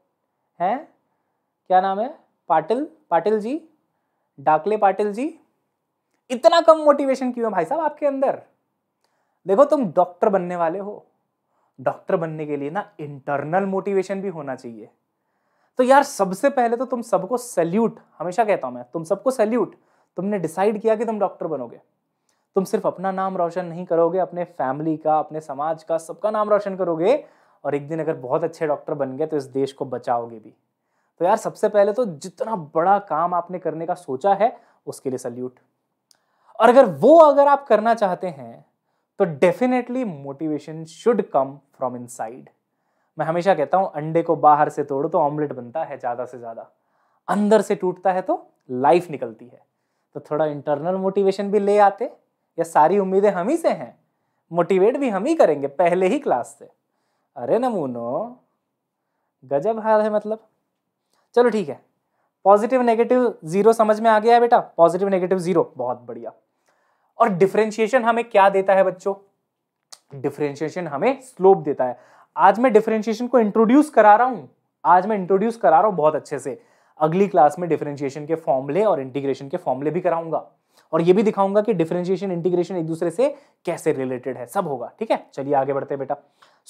हैं क्या नाम है पाटिल पाटिल जी डाकले पाटिल जी इतना कम मोटिवेशन क्यों है भाई साहब आपके अंदर देखो तुम डॉक्टर बनने वाले हो डॉक्टर बनने के लिए ना इंटरनल मोटिवेशन भी होना चाहिए तो यार सबसे पहले तो तुम सबको सैल्यूट हमेशा कहता हूं मैं तुम सबको सैल्यूट तुमने डिसाइड किया कि तुम डॉक्टर बनोगे तुम सिर्फ अपना नाम रोशन नहीं करोगे अपने फैमिली का अपने समाज का सबका नाम रोशन करोगे और एक दिन अगर बहुत अच्छे डॉक्टर बन गए तो इस देश को बचाओगे भी तो यार सबसे पहले तो जितना बड़ा काम आपने करने का सोचा है उसके लिए सल्यूट और अगर वो अगर आप करना चाहते हैं तो definitely motivation should come from inside मैं हमेशा कहता हूँ अंडे को बाहर से तोड़ो तो ऑमलेट बनता है ज़्यादा से ज़्यादा अंदर से टूटता है तो लाइफ निकलती है तो थोड़ा इंटरनल मोटिवेशन भी ले आते या सारी उम्मीदें हम ही से हैं मोटिवेट भी हम ही करेंगे पहले ही क्लास से अरे नमूनो गजब हाल है मतलब चलो ठीक है पॉजिटिव नेगेटिव जीरो समझ में आ गया है बेटा पॉजिटिव नेगेटिव जीरो बहुत बढ़िया और डिफ्रेंशिएशन हमें क्या देता है बच्चों डिफ्रेंशिएशन हमें स्लोप देता है आज मैं डिफ्रेंशिएशन को इंट्रोड्यूस करा रहा हूं आज मैं इंट्रोड्यूस करा रहा हूं बहुत अच्छे से अगली क्लास में डिफ्रेंशिएशन के फॉर्मले और इंटीग्रेशन के फॉर्मले भी कराऊंगा और ये भी दिखाऊंगा कि डिफरेंशिएशन इंटीग्रेशन एक दूसरे से कैसे रिलेटेड है सब होगा ठीक है चलिए आगे बढ़ते बेटा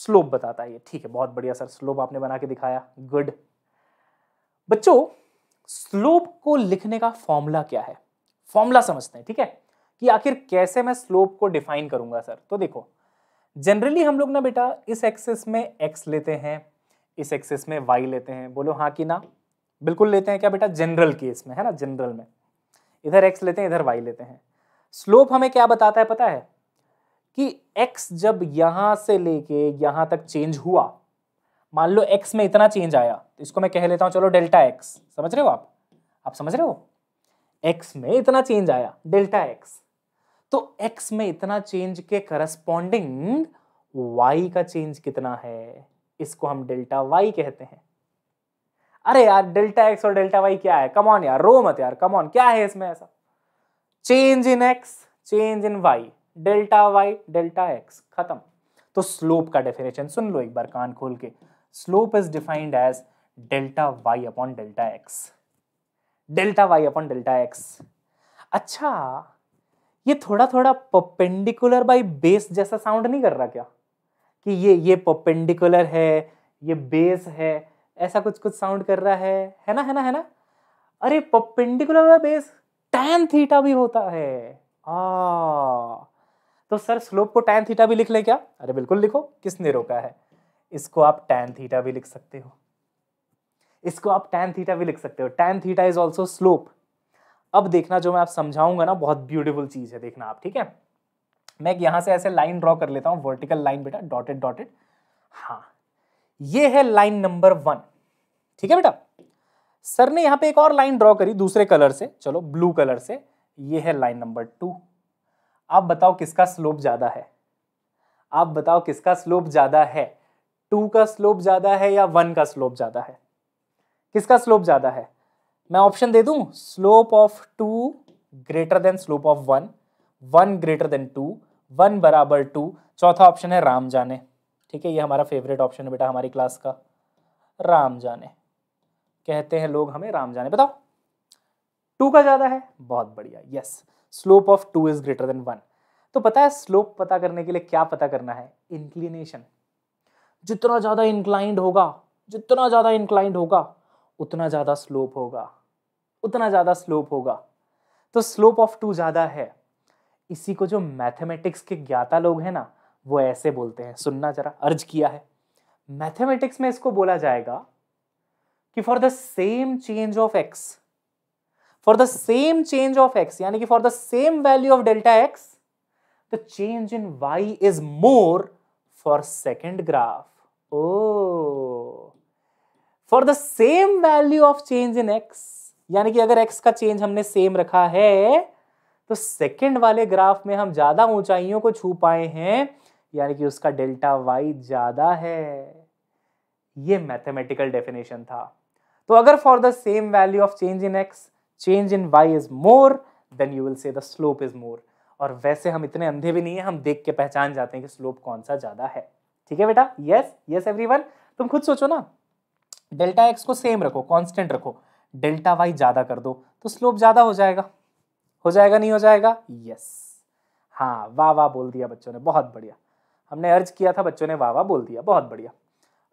स्लोप बताता है ये ठीक है बहुत बढ़िया सर स्लोप आपने बना के दिखाया गुड बच्चों स्लोप को लिखने का फॉर्मूला क्या है फॉर्मूला समझते हैं ठीक है कि आखिर कैसे मैं स्लोप को डिफाइन करूंगा सर तो देखो जनरली हम लोग ना बेटा इस एक्सेस में एक्स लेते हैं इस एक्सेस में वाई लेते हैं बोलो हाँ कि ना बिल्कुल लेते हैं क्या बेटा जनरल केस में है ना जनरल में इधर एक्स लेते हैं इधर वाई लेते हैं स्लोप हमें क्या बताता है पता है कि एक्स जब यहां से लेके यहां तक चेंज हुआ मान लो एक्स में इतना चेंज आया तो इसको मैं कह लेता हूं चलो डेल्टा एक्स समझ रहे हो आप आप समझ रहे हो एक्स में इतना चेंज आया डेल्टा एक्स तो x में इतना चेंज के करस्पॉन्डिंग y का चेंज कितना है इसको हम डेल्टा y कहते हैं अरे यार डेल्टा एक्स और डेल्टा वाई क्या है कमॉन यार रो मत यार कमॉन क्या है इसमें ऐसा change in x change in y delta y delta x खत्म तो स्लोप का डेफिनेशन सुन लो एक बार कान खोल के slope is defined as delta y upon delta x delta y upon delta x अच्छा ये थोड़ा थोड़ा पपेंडिकुलर बाई बेस जैसा साउंड नहीं कर रहा क्या कि ये ये पपेंडिकुलर है ये बेस है ऐसा कुछ कुछ साउंड कर रहा है है ना है ना है ना अरे perpendicular by base tan theta भी होता है आ तो सर स्लोप को टैन थीटा भी लिख लें क्या अरे बिल्कुल लिखो किसने रोका है इसको आप टैन थीटा भी लिख सकते हो इसको आप टैन थीटा भी लिख सकते हो tan theta is also slope अब देखना जो मैं आप समझाऊंगा ना बहुत ब्यूटीफुल चीज़ है देखना आप ठीक है मैं यहां से ऐसे लाइन ड्रॉ कर लेता हूं वर्टिकल लाइन बेटा डॉटेड डॉटेड हाँ ये है लाइन नंबर वन ठीक है बेटा सर ने यहां पे एक और लाइन ड्रॉ करी दूसरे कलर से चलो ब्लू कलर से ये है लाइन नंबर टू आप बताओ किसका स्लोप ज़्यादा है आप बताओ किसका स्लोप ज़्यादा है टू का स्लोप ज़्यादा है या वन का स्लोप ज़्यादा है किसका स्लोप ज़्यादा है मैं ऑप्शन दे दूं slope of two greater than slope of one one greater than two one बराबर टू चौथा ऑप्शन है राम जाने ठीक है ये हमारा फेवरेट ऑप्शन है बेटा हमारी क्लास का राम जाने कहते हैं लोग हमें राम जाने बताओ टू का ज़्यादा है बहुत बढ़िया yes slope of two is greater than one तो पता है स्लोप पता करने के लिए क्या पता करना है इंक्लिनेशन जितना ज़्यादा इंक्लाइंड होगा जितना ज़्यादा इंक्लाइंड होगा उतना ज़्यादा स्लोप होगा उतना ज़्यादा स्लोप होगा तो स्लोप ऑफ टू ज़्यादा है इसी को जो मैथमेटिक्स के ज्ञाता लोग हैं ना वो ऐसे बोलते हैं सुनना जरा अर्ज किया है मैथमेटिक्स में इसको बोला जाएगा कि for the same change of x for the same change of x यानी कि for the same value of delta x the change in y is more for second graph oh for the same value of change in x यानी कि अगर एक्स का चेंज हमने सेम रखा है तो सेकेंड वाले ग्राफ में हम ज़्यादा ऊंचाइयों को छू पाए हैं यानी कि उसका डेल्टा वाई ज़्यादा है ये मैथमेटिकल डेफिनेशन था तो अगर for the same value of change in x change in y is more then you will say the slope is more और वैसे हम इतने अंधे भी नहीं है हम देख के पहचान जाते हैं कि स्लोप कौन सा ज़्यादा है ठीक है बेटा यस यस एवरी तुम खुद सोचो ना डेल्टा एक्स को सेम रखो कॉन्स्टेंट रखो डेल्टा वाई ज़्यादा कर दो तो स्लोप ज़्यादा हो जाएगा हो जाएगा नहीं हो जाएगा यस हाँ वाह वाह बोल दिया बच्चों ने बहुत बढ़िया हमने अर्ज किया था बच्चों ने वाह वाह बोल दिया बहुत बढ़िया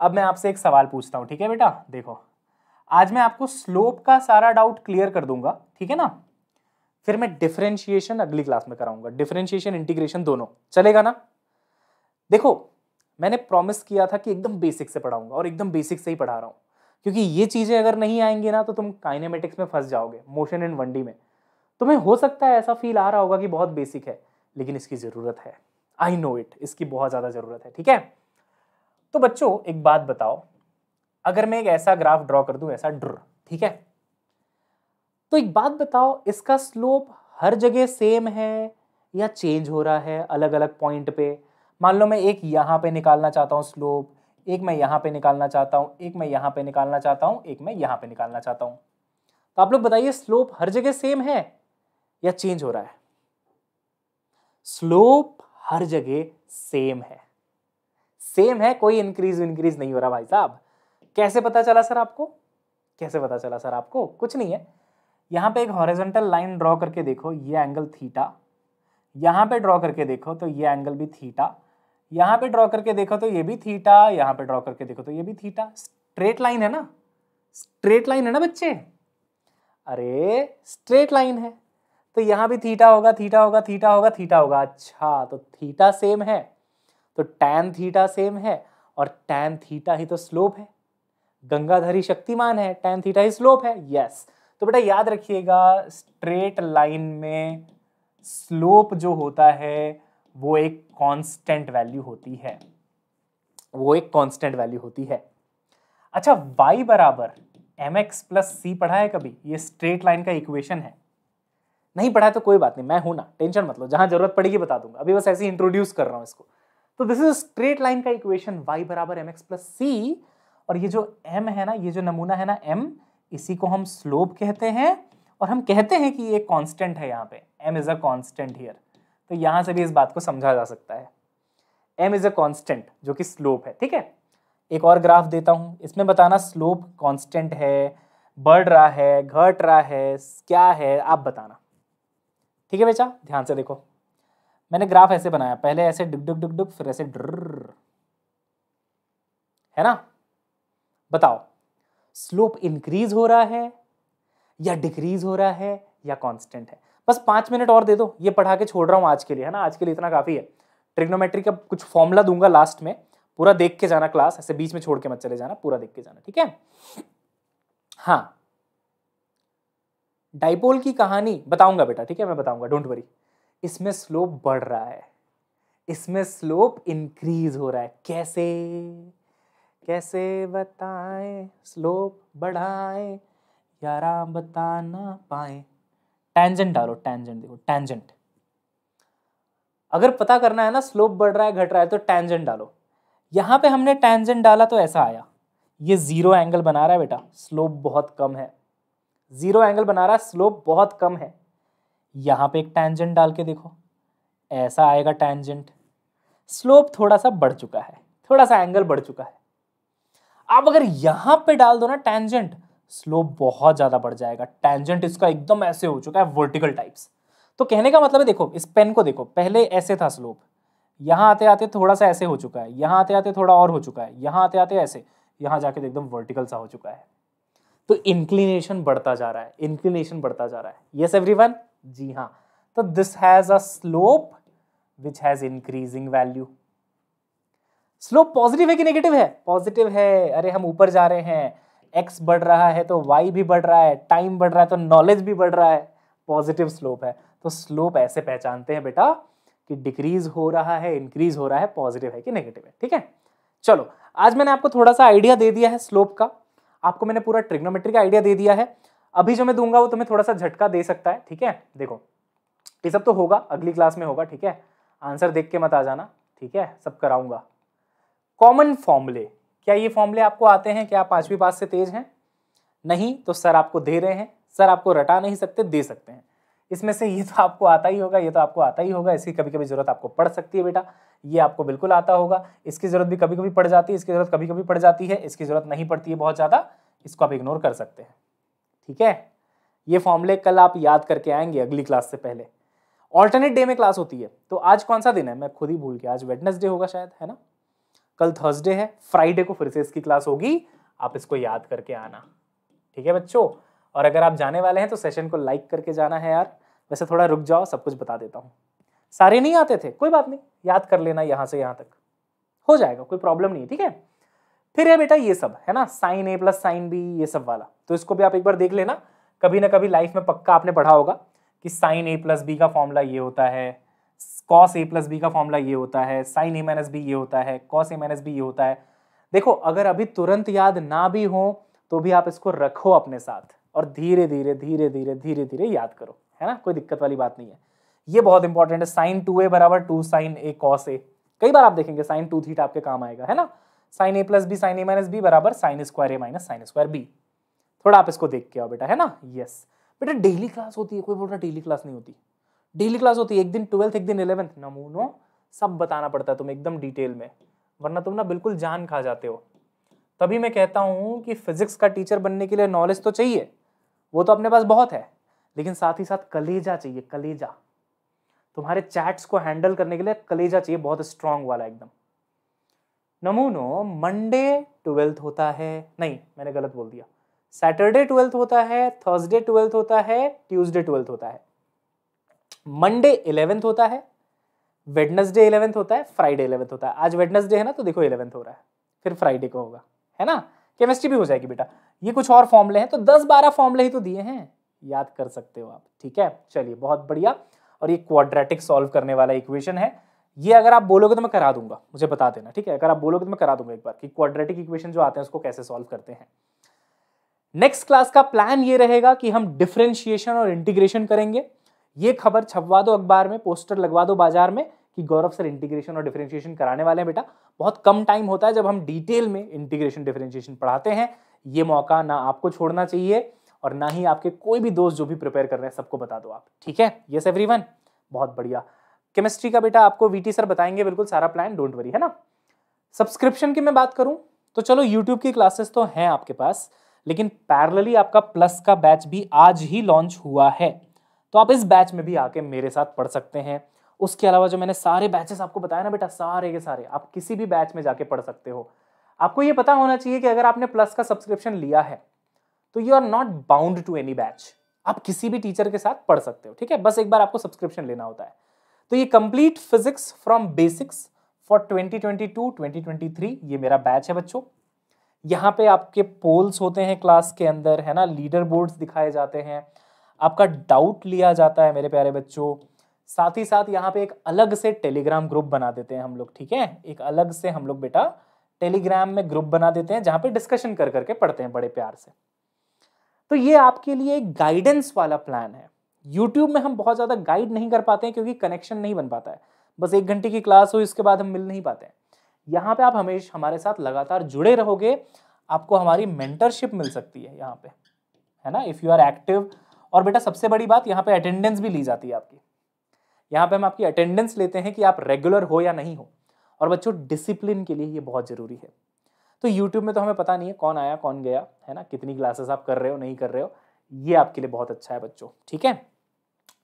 अब मैं आपसे एक सवाल पूछता हूँ ठीक है बेटा देखो आज मैं आपको स्लोप का सारा डाउट क्लियर कर दूंगा ठीक है ना फिर मैं डिफरेंशिएशन अगली क्लास में कराऊंगा डिफरेंशिएशन इंटीग्रेशन दोनों चलेगा ना देखो मैंने प्रॉमिस किया था कि एकदम बेसिक से पढ़ाऊंगा और एकदम बेसिक से ही पढ़ा रहा हूँ क्योंकि ये चीज़ें अगर नहीं आएंगी ना तो तुम काइनेमेटिक्स में फंस जाओगे मोशन इन वनडी में तुम्हें हो सकता है ऐसा फील आ रहा होगा कि बहुत बेसिक है लेकिन इसकी ज़रूरत है आई नो इट इसकी बहुत ज़्यादा ज़रूरत है ठीक है तो बच्चों एक बात बताओ अगर मैं एक ऐसा ग्राफ ड्रॉ कर दूं ऐसा ड्र ठीक है तो एक बात बताओ इसका स्लोप हर जगह सेम है या चेंज हो रहा है अलग अलग पॉइंट पे मान लो मैं एक यहाँ पे निकालना चाहता हूँ स्लोप एक मैं यहाँ पे निकालना चाहता हूँ एक मैं यहाँ पे निकालना चाहता हूँ एक मैं यहाँ पे निकालना चाहता हूँ तो आप लोग बताइए स्लोप हर जगह सेम है या चेंज हो रहा है स्लोप हर जगह सेम है सेम है कोई इंक्रीज इंक्रीज नहीं हो रहा भाई साहब कैसे पता चला सर आपको कैसे पता चला सर आपको कुछ नहीं है यहाँ पे एक हॉरिजॉन्टल लाइन ड्रॉ करके देखो ये एंगल थीटा यहाँ पे ड्रॉ करके देखो तो ये एंगल भी थीटा यहाँ पे ड्रॉ करके देखो तो ये भी थीटा यहाँ पे ड्रॉ करके देखो तो ये भी थीटा स्ट्रेट लाइन है ना स्ट्रेट लाइन है ना बच्चे अरे स्ट्रेट लाइन है तो यहाँ भी थीटा होगा थीटा होगा थीटा होगा थीटा होगा अच्छा तो थीटा सेम है तो टैन थीटा सेम है और टैन थीटा ही तो स्लोप है गंगाधरी शक्तिमान है टैन थीटा ही स्लोप है यस तो बेटा याद रखिएगा स्ट्रेट लाइन में स्लोप जो होता है वो एक कांस्टेंट वैल्यू होती है वो एक कांस्टेंट वैल्यू होती है अच्छा वाई बराबर एम एक्स प्लस सी पढ़ा है कभी ये स्ट्रेट लाइन का इक्वेशन है नहीं पढ़ा है तो कोई बात नहीं मैं हूं ना टेंशन मतलब जहां जरूरत पड़ेगी बता दूंगा अभी बस ऐसे इंट्रोड्यूस कर रहा हूं इसको तो दिस इज स्ट्रेट लाइन का इक्वेशन वाई बराबर एम एक्स प्लस सी और ये जो एम है ना ये जो नमूना है ना एम इसी को हम स्लोप कहते हैं और हम कहते हैं कि ये कांस्टेंट है यहाँ पे m is a constant here तो यहाँ से भी इस बात को समझा जा सकता है एम इज़ अ कॉन्स्टेंट जो कि स्लोप है ठीक है एक और ग्राफ देता हूँ इसमें बताना स्लोप कॉन्स्टेंट है बढ़ रहा है घट रहा है क्या है आप बताना ठीक है बेचा ध्यान से देखो मैंने ग्राफ ऐसे बनाया पहले ऐसे डुक डुक डुक डुक फिर ऐसे ड्र है ना बताओ स्लोप इंक्रीज हो रहा है या डिक्रीज हो रहा है या कांस्टेंट है बस पाँच मिनट और दे दो ये पढ़ा के छोड़ रहा हूँ आज के लिए है ना आज के लिए इतना काफ़ी है ट्रिग्नोमेट्री का कुछ फॉर्मूला दूंगा लास्ट में पूरा देख के जाना क्लास ऐसे बीच में छोड़ के मत चले जाना पूरा देख के जाना ठीक है हाँ डाइपोल की कहानी बताऊंगा बेटा ठीक है मैं बताऊंगा डोंट वरी इसमें स्लोप बढ़ रहा है इसमें स्लोप इंक्रीज हो रहा है कैसे कैसे बताएं स्लोप बढ़ाएं यारा बता ना पाए टेंजेंट डालो टेंजेंट देखो टेंजेंट अगर पता करना है ना स्लोप बढ़ रहा है घट रहा है तो टैंजेंट डालो यहाँ पे हमने टैंजेंट डाला तो ऐसा आया ये ज़ीरो एंगल बना रहा है बेटा स्लोप बहुत कम है ज़ीरो एंगल बना रहा है स्लोप बहुत कम है यहाँ पे एक टैंजेंट डाल के देखो ऐसा आएगा टैंजेंट स्लोप थोड़ा सा बढ़ चुका है थोड़ा सा एंगल बढ़ चुका है आप अगर यहाँ पे डाल दो ना टैंजेंट स्लोप बहुत ज़्यादा बढ़ जाएगा टेंजेंट इसका एकदम ऐसे हो चुका है वर्टिकल टाइप्स तो कहने का मतलब है देखो इस पेन को देखो पहले ऐसे था स्लोप यहाँ आते आते थोड़ा सा ऐसे हो चुका है यहाँ आते आते थोड़ा और हो चुका है यहाँ आते आते ऐसे यहाँ जाके एकदम वर्टिकल सा हो चुका है तो इंक्लिनेशन बढ़ता जा रहा है इंक्लिनेशन बढ़ता जा रहा है यस एवरी जी हाँ तो this has a slope which has increasing value slope positive है कि नेगेटिव है पॉजिटिव है अरे हम ऊपर जा रहे हैं एक्स बढ़ रहा है तो वाई भी बढ़ रहा है टाइम बढ़ रहा है तो नॉलेज भी बढ़ रहा है पॉजिटिव स्लोप है तो स्लोप ऐसे पहचानते हैं बेटा कि डिक्रीज हो रहा है इंक्रीज हो रहा है पॉजिटिव है कि नेगेटिव है ठीक है चलो आज मैंने आपको थोड़ा सा आइडिया दे दिया है स्लोप का आपको मैंने पूरा ट्रिग्नोमेट्री का आइडिया दे दिया है अभी जो मैं दूंगा वो तुम्हें थोड़ा सा झटका दे सकता है ठीक है देखो ये सब तो होगा अगली क्लास में होगा ठीक है आंसर देख के मत आ जाना ठीक है सब कराऊंगा कॉमन फॉर्मूले क्या ये फॉर्मूले आपको आते हैं क्या आप पाँचवीं पास से तेज हैं नहीं तो सर आपको दे रहे हैं सर आपको रटा नहीं सकते दे सकते हैं इसमें से ये तो आपको आता ही होगा ये तो आपको आता ही होगा इसकी कभी कभी ज़रूरत आपको पड़ सकती है बेटा ये आपको बिल्कुल आता होगा इसकी ज़रूरत भी कभी कभी पड़ जाती है इसकी ज़रूरत कभी कभी पड़ जाती है इसकी ज़रूरत नहीं पड़ती है बहुत ज़्यादा इसको आप इग्नोर कर सकते हैं ठीक है ये फॉर्मूले कल आप याद करके आएंगे अगली क्लास से पहले ऑल्टरनेट डे में क्लास होती है तो आज कौन सा दिन है मैं खुद ही भूल गया आज वेडनेसडे होगा शायद है ना कल थर्सडे है फ्राइडे को फिर से इसकी क्लास होगी आप इसको याद करके आना ठीक है बच्चों और अगर आप जाने वाले हैं तो सेशन को लाइक करके जाना है यार वैसे थोड़ा रुक जाओ सब कुछ बता देता हूँ सारे नहीं आते थे कोई बात नहीं याद कर लेना यहाँ से यहाँ तक हो जाएगा कोई प्रॉब्लम नहीं ठीक है फिर है बेटा ये सब है ना sine A plus sine B ये सब वाला तो इसको भी आप एक बार देख लेना कभी ना कभी लाइफ में पक्का आपने पढ़ा होगा कि साइन ए प्लस बी का फॉर्मूला ये होता है कॉस ए प्लस बी का फॉर्मूला ये होता है साइन ए माइनस बी ये होता है कॉस ए माइनस बी ये होता है देखो अगर अभी तुरंत याद ना भी हो तो भी आप इसको रखो अपने साथ और धीरे धीरे धीरे धीरे धीरे धीरे याद करो है ना कोई दिक्कत वाली बात नहीं है ये बहुत इंपॉर्टेंट है साइन टू ए बराबर two sine A cos A कई बार आप देखेंगे साइन टू थीटा आपके काम आएगा है ना sine A plus B sine A minus B बराबर sine square A minus sine square B थोड़ा आप इसको देख के आओ बेटा है ना यस बेटा डेली क्लास होती है कोई बोल रहा डेली क्लास नहीं होती डेली क्लास होती है एक दिन ट्वेल्थ एक दिन इलेवेंथ नमूनों सब बताना पड़ता है तुम एकदम डिटेल में वरना तुम ना बिल्कुल जान खा जाते हो तभी मैं कहता हूँ कि फिजिक्स का टीचर बनने के लिए नॉलेज तो चाहिए वो तो अपने पास बहुत है लेकिन साथ ही साथ कलेजा चाहिए कलेजा तुम्हारे चैट्स को हैंडल करने के लिए कलेजा चाहिए बहुत स्ट्रांग वाला एकदम नमूनो मंडे ट्वेल्थ होता है नहीं मैंने गलत बोल दिया सैटरडे ट्वेल्थ होता है थर्सडे ट्वेल्थ होता है ट्यूसडे ट्वेल्थ होता है मंडे इलेवेंथ होता है वेडनसडे इलेवेंथ होता है फ्राइडे इलेवेंथ होता है आज वेडनसडे है ना तो देखो इलेवेंथ हो रहा है फिर फ्राइडे को होगा है ना केमिस्ट्री भी हो जाएगी बेटा ये कुछ और फॉर्मले हैं तो दस बारह फॉर्मले ही तो दिए हैं याद कर सकते हो आप ठीक है चलिए बहुत बढ़िया और ये क्वाड्रेटिक सॉल्व करने वाला इक्वेशन है ये अगर आप बोलोगे तो मैं करा दूंगा मुझे बता देना ठीक है अगर आप बोलोगे तो मैं करा दूंगा एक बार कि क्वाड्रेटिक इक्वेशन जो आते हैं उसको कैसे सॉल्व करते हैं नेक्स्ट क्लास का प्लान ये रहेगा कि हम डिफ्रेंशिएशन और इंटीग्रेशन करेंगे ये खबर छपवा दो अखबार में पोस्टर लगवा दो बाजार में कि गौरव सर इंटीग्रेशन और डिफरेंशिएशन कराने वाले हैं बेटा बहुत कम टाइम होता है जब हम डिटेल में इंटीग्रेशन डिफरेंशिएशन पढ़ाते हैं ये मौका ना आपको छोड़ना चाहिए और ना ही आपके कोई भी दोस्त जो भी प्रिपेयर कर रहे हैं सबको बता दो आप ठीक है यस एवरी बहुत बढ़िया केमिस्ट्री का बेटा आपको टी सर बताएंगे बिल्कुल सारा प्लान डोंट वरी है ना सब्सक्रिप्शन की मैं बात करूं तो चलो यूट्यूब की क्लासेस तो हैं आपके पास लेकिन पैरेलली आपका प्लस का बैच भी आज ही लॉन्च हुआ है तो आप इस बैच में भी आके मेरे साथ पढ़ सकते हैं उसके अलावा जो मैंने सारे बैचेस आपको बताया ना बेटा सारे के सारे आप किसी भी बैच में जाके पढ़ सकते हो आपको ये पता होना चाहिए कि अगर आपने प्लस का सब्सक्रिप्शन लिया है तो you are not bound to any batch आप किसी भी टीचर के साथ पढ़ सकते हो ठीक है बस एक बार आपको सब्सक्रिप्शन लेना होता है तो ये complete physics from basics for 2022 2023 ये मेरा बैच है बच्चों यहाँ पे आपके पोल्स होते हैं क्लास के अंदर है ना लीडर बोर्ड्स दिखाए जाते हैं आपका डाउट लिया जाता है मेरे प्यारे बच्चों साथ ही साथ यहाँ पे एक अलग से टेलीग्राम ग्रुप बना देते हैं हम लोग ठीक है एक अलग से हम लोग बेटा टेलीग्राम में ग्रुप बना देते हैं जहाँ पे डिस्कशन कर करके पढ़ते हैं बड़े प्यार से तो ये आपके लिए एक गाइडेंस वाला प्लान है यूट्यूब में हम बहुत ज़्यादा गाइड नहीं कर पाते हैं क्योंकि कनेक्शन नहीं बन पाता है बस एक घंटे की क्लास हो इसके बाद हम मिल नहीं पाते हैं यहाँ पे आप हमेशा हमारे साथ लगातार जुड़े रहोगे आपको हमारी मेंटरशिप मिल सकती है यहाँ पे है ना इफ़ यू आर एक्टिव और बेटा सबसे बड़ी बात यहाँ पे अटेंडेंस भी ली जाती है आपकी यहाँ पे हम आपकी अटेंडेंस लेते हैं कि आप रेगुलर हो या नहीं हो और बच्चों डिसिप्लिन के लिए ये बहुत ज़रूरी है तो यूट्यूब में तो हमें पता नहीं है कौन आया कौन गया है ना कितनी क्लासेस आप कर रहे हो नहीं कर रहे हो ये आपके लिए बहुत अच्छा है बच्चों ठीक है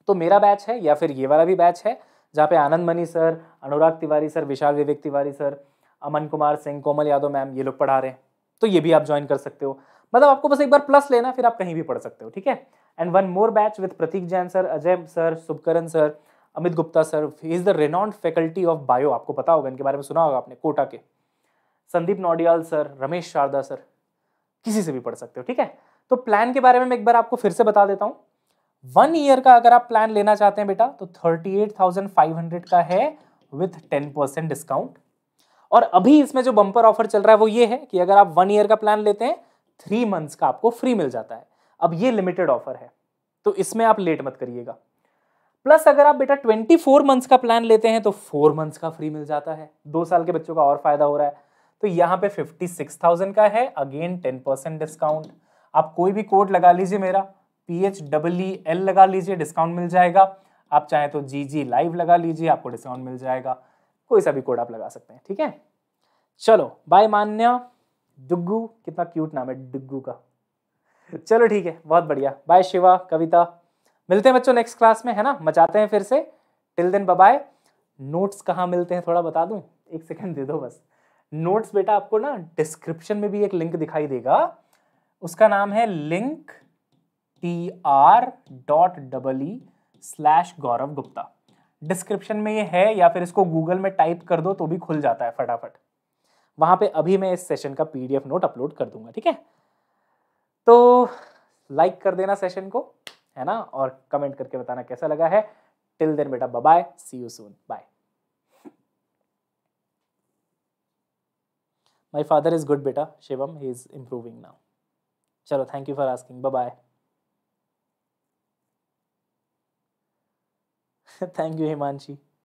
तो मेरा बैच है या फिर ये वाला भी बैच है जहाँ पे Anand Mani sir Anurag Tiwari sir Vishal Vivek Tiwari sir Aman Kumar Singh Komal Yadav ma'am ये लोग पढ़ा रहे हैं तो ये भी आप ज्वाइन कर सकते हो मतलब आपको बस एक बार प्लस लेना फिर आप कहीं भी पढ़ सकते हो ठीक है and one more batch with Prateek Jain sir Ajay sir Subkaran sir Amit Gupta sir is the renowned faculty of bio आपको पता होगा इनके बारे में सुना होगा आपने कोटा के संदीप नौडियाल सर रमेश शारदा सर किसी से भी पढ़ सकते हो ठीक है तो प्लान के बारे में मैं एक बार आपको फिर से बता देता हूँ वन ईयर का अगर आप प्लान लेना चाहते हैं बेटा तो thirty eight thousand five hundred का है विथ टेन परसेंट डिस्काउंट और अभी इसमें जो बम्पर ऑफर चल रहा है वो ये है कि अगर आप वन ईयर का प्लान लेते हैं थ्री मंथ्स का आपको फ्री मिल जाता है अब ये लिमिटेड ऑफर है तो इसमें आप लेट मत करिएगा प्लस अगर आप बेटा ट्वेंटी फोर मंथ्स का प्लान लेते हैं तो फोर मंथ्स का फ्री मिल जाता है दो साल के बच्चों का और फायदा हो रहा है तो यहाँ पे फिफ्टी सिक्स थाउजेंड का है अगेन टेन परसेंट डिस्काउंट आप कोई भी कोड लगा लीजिए मेरा P H double E L लगा लीजिए डिस्काउंट मिल जाएगा आप चाहें तो जी जी लाइव लगा लीजिए आपको डिस्काउंट मिल जाएगा कोई सा भी कोड आप लगा सकते हैं ठीक है चलो बाय मान्या डुग्गू कितना क्यूट नाम है डुग्गू का चलो ठीक है बहुत बढ़िया बाय शिवा कविता मिलते हैं बच्चों नेक्स्ट क्लास में है ना मचाते हैं फिर से टिल देन बाय नोट्स कहाँ मिलते हैं थोड़ा बता दूँ एक सेकेंड दे दो बस नोट्स बेटा आपको ना डिस्क्रिप्शन में भी एक लिंक दिखाई देगा उसका नाम है link T R dot double E slash Gaurav Gupta description में ये है या फिर इसको गूगल में टाइप कर दो तो भी खुल जाता है फटाफट वहां पे अभी मैं इस सेशन का पीडीएफ नोट अपलोड कर दूंगा ठीक है तो लाइक कर देना सेशन को है ना और कमेंट करके बताना कैसा लगा है टिल देन बेटा bye see you soon bye my father is good बेटा Shivam he is improving now चलो thank you for asking bye thank you Himanshi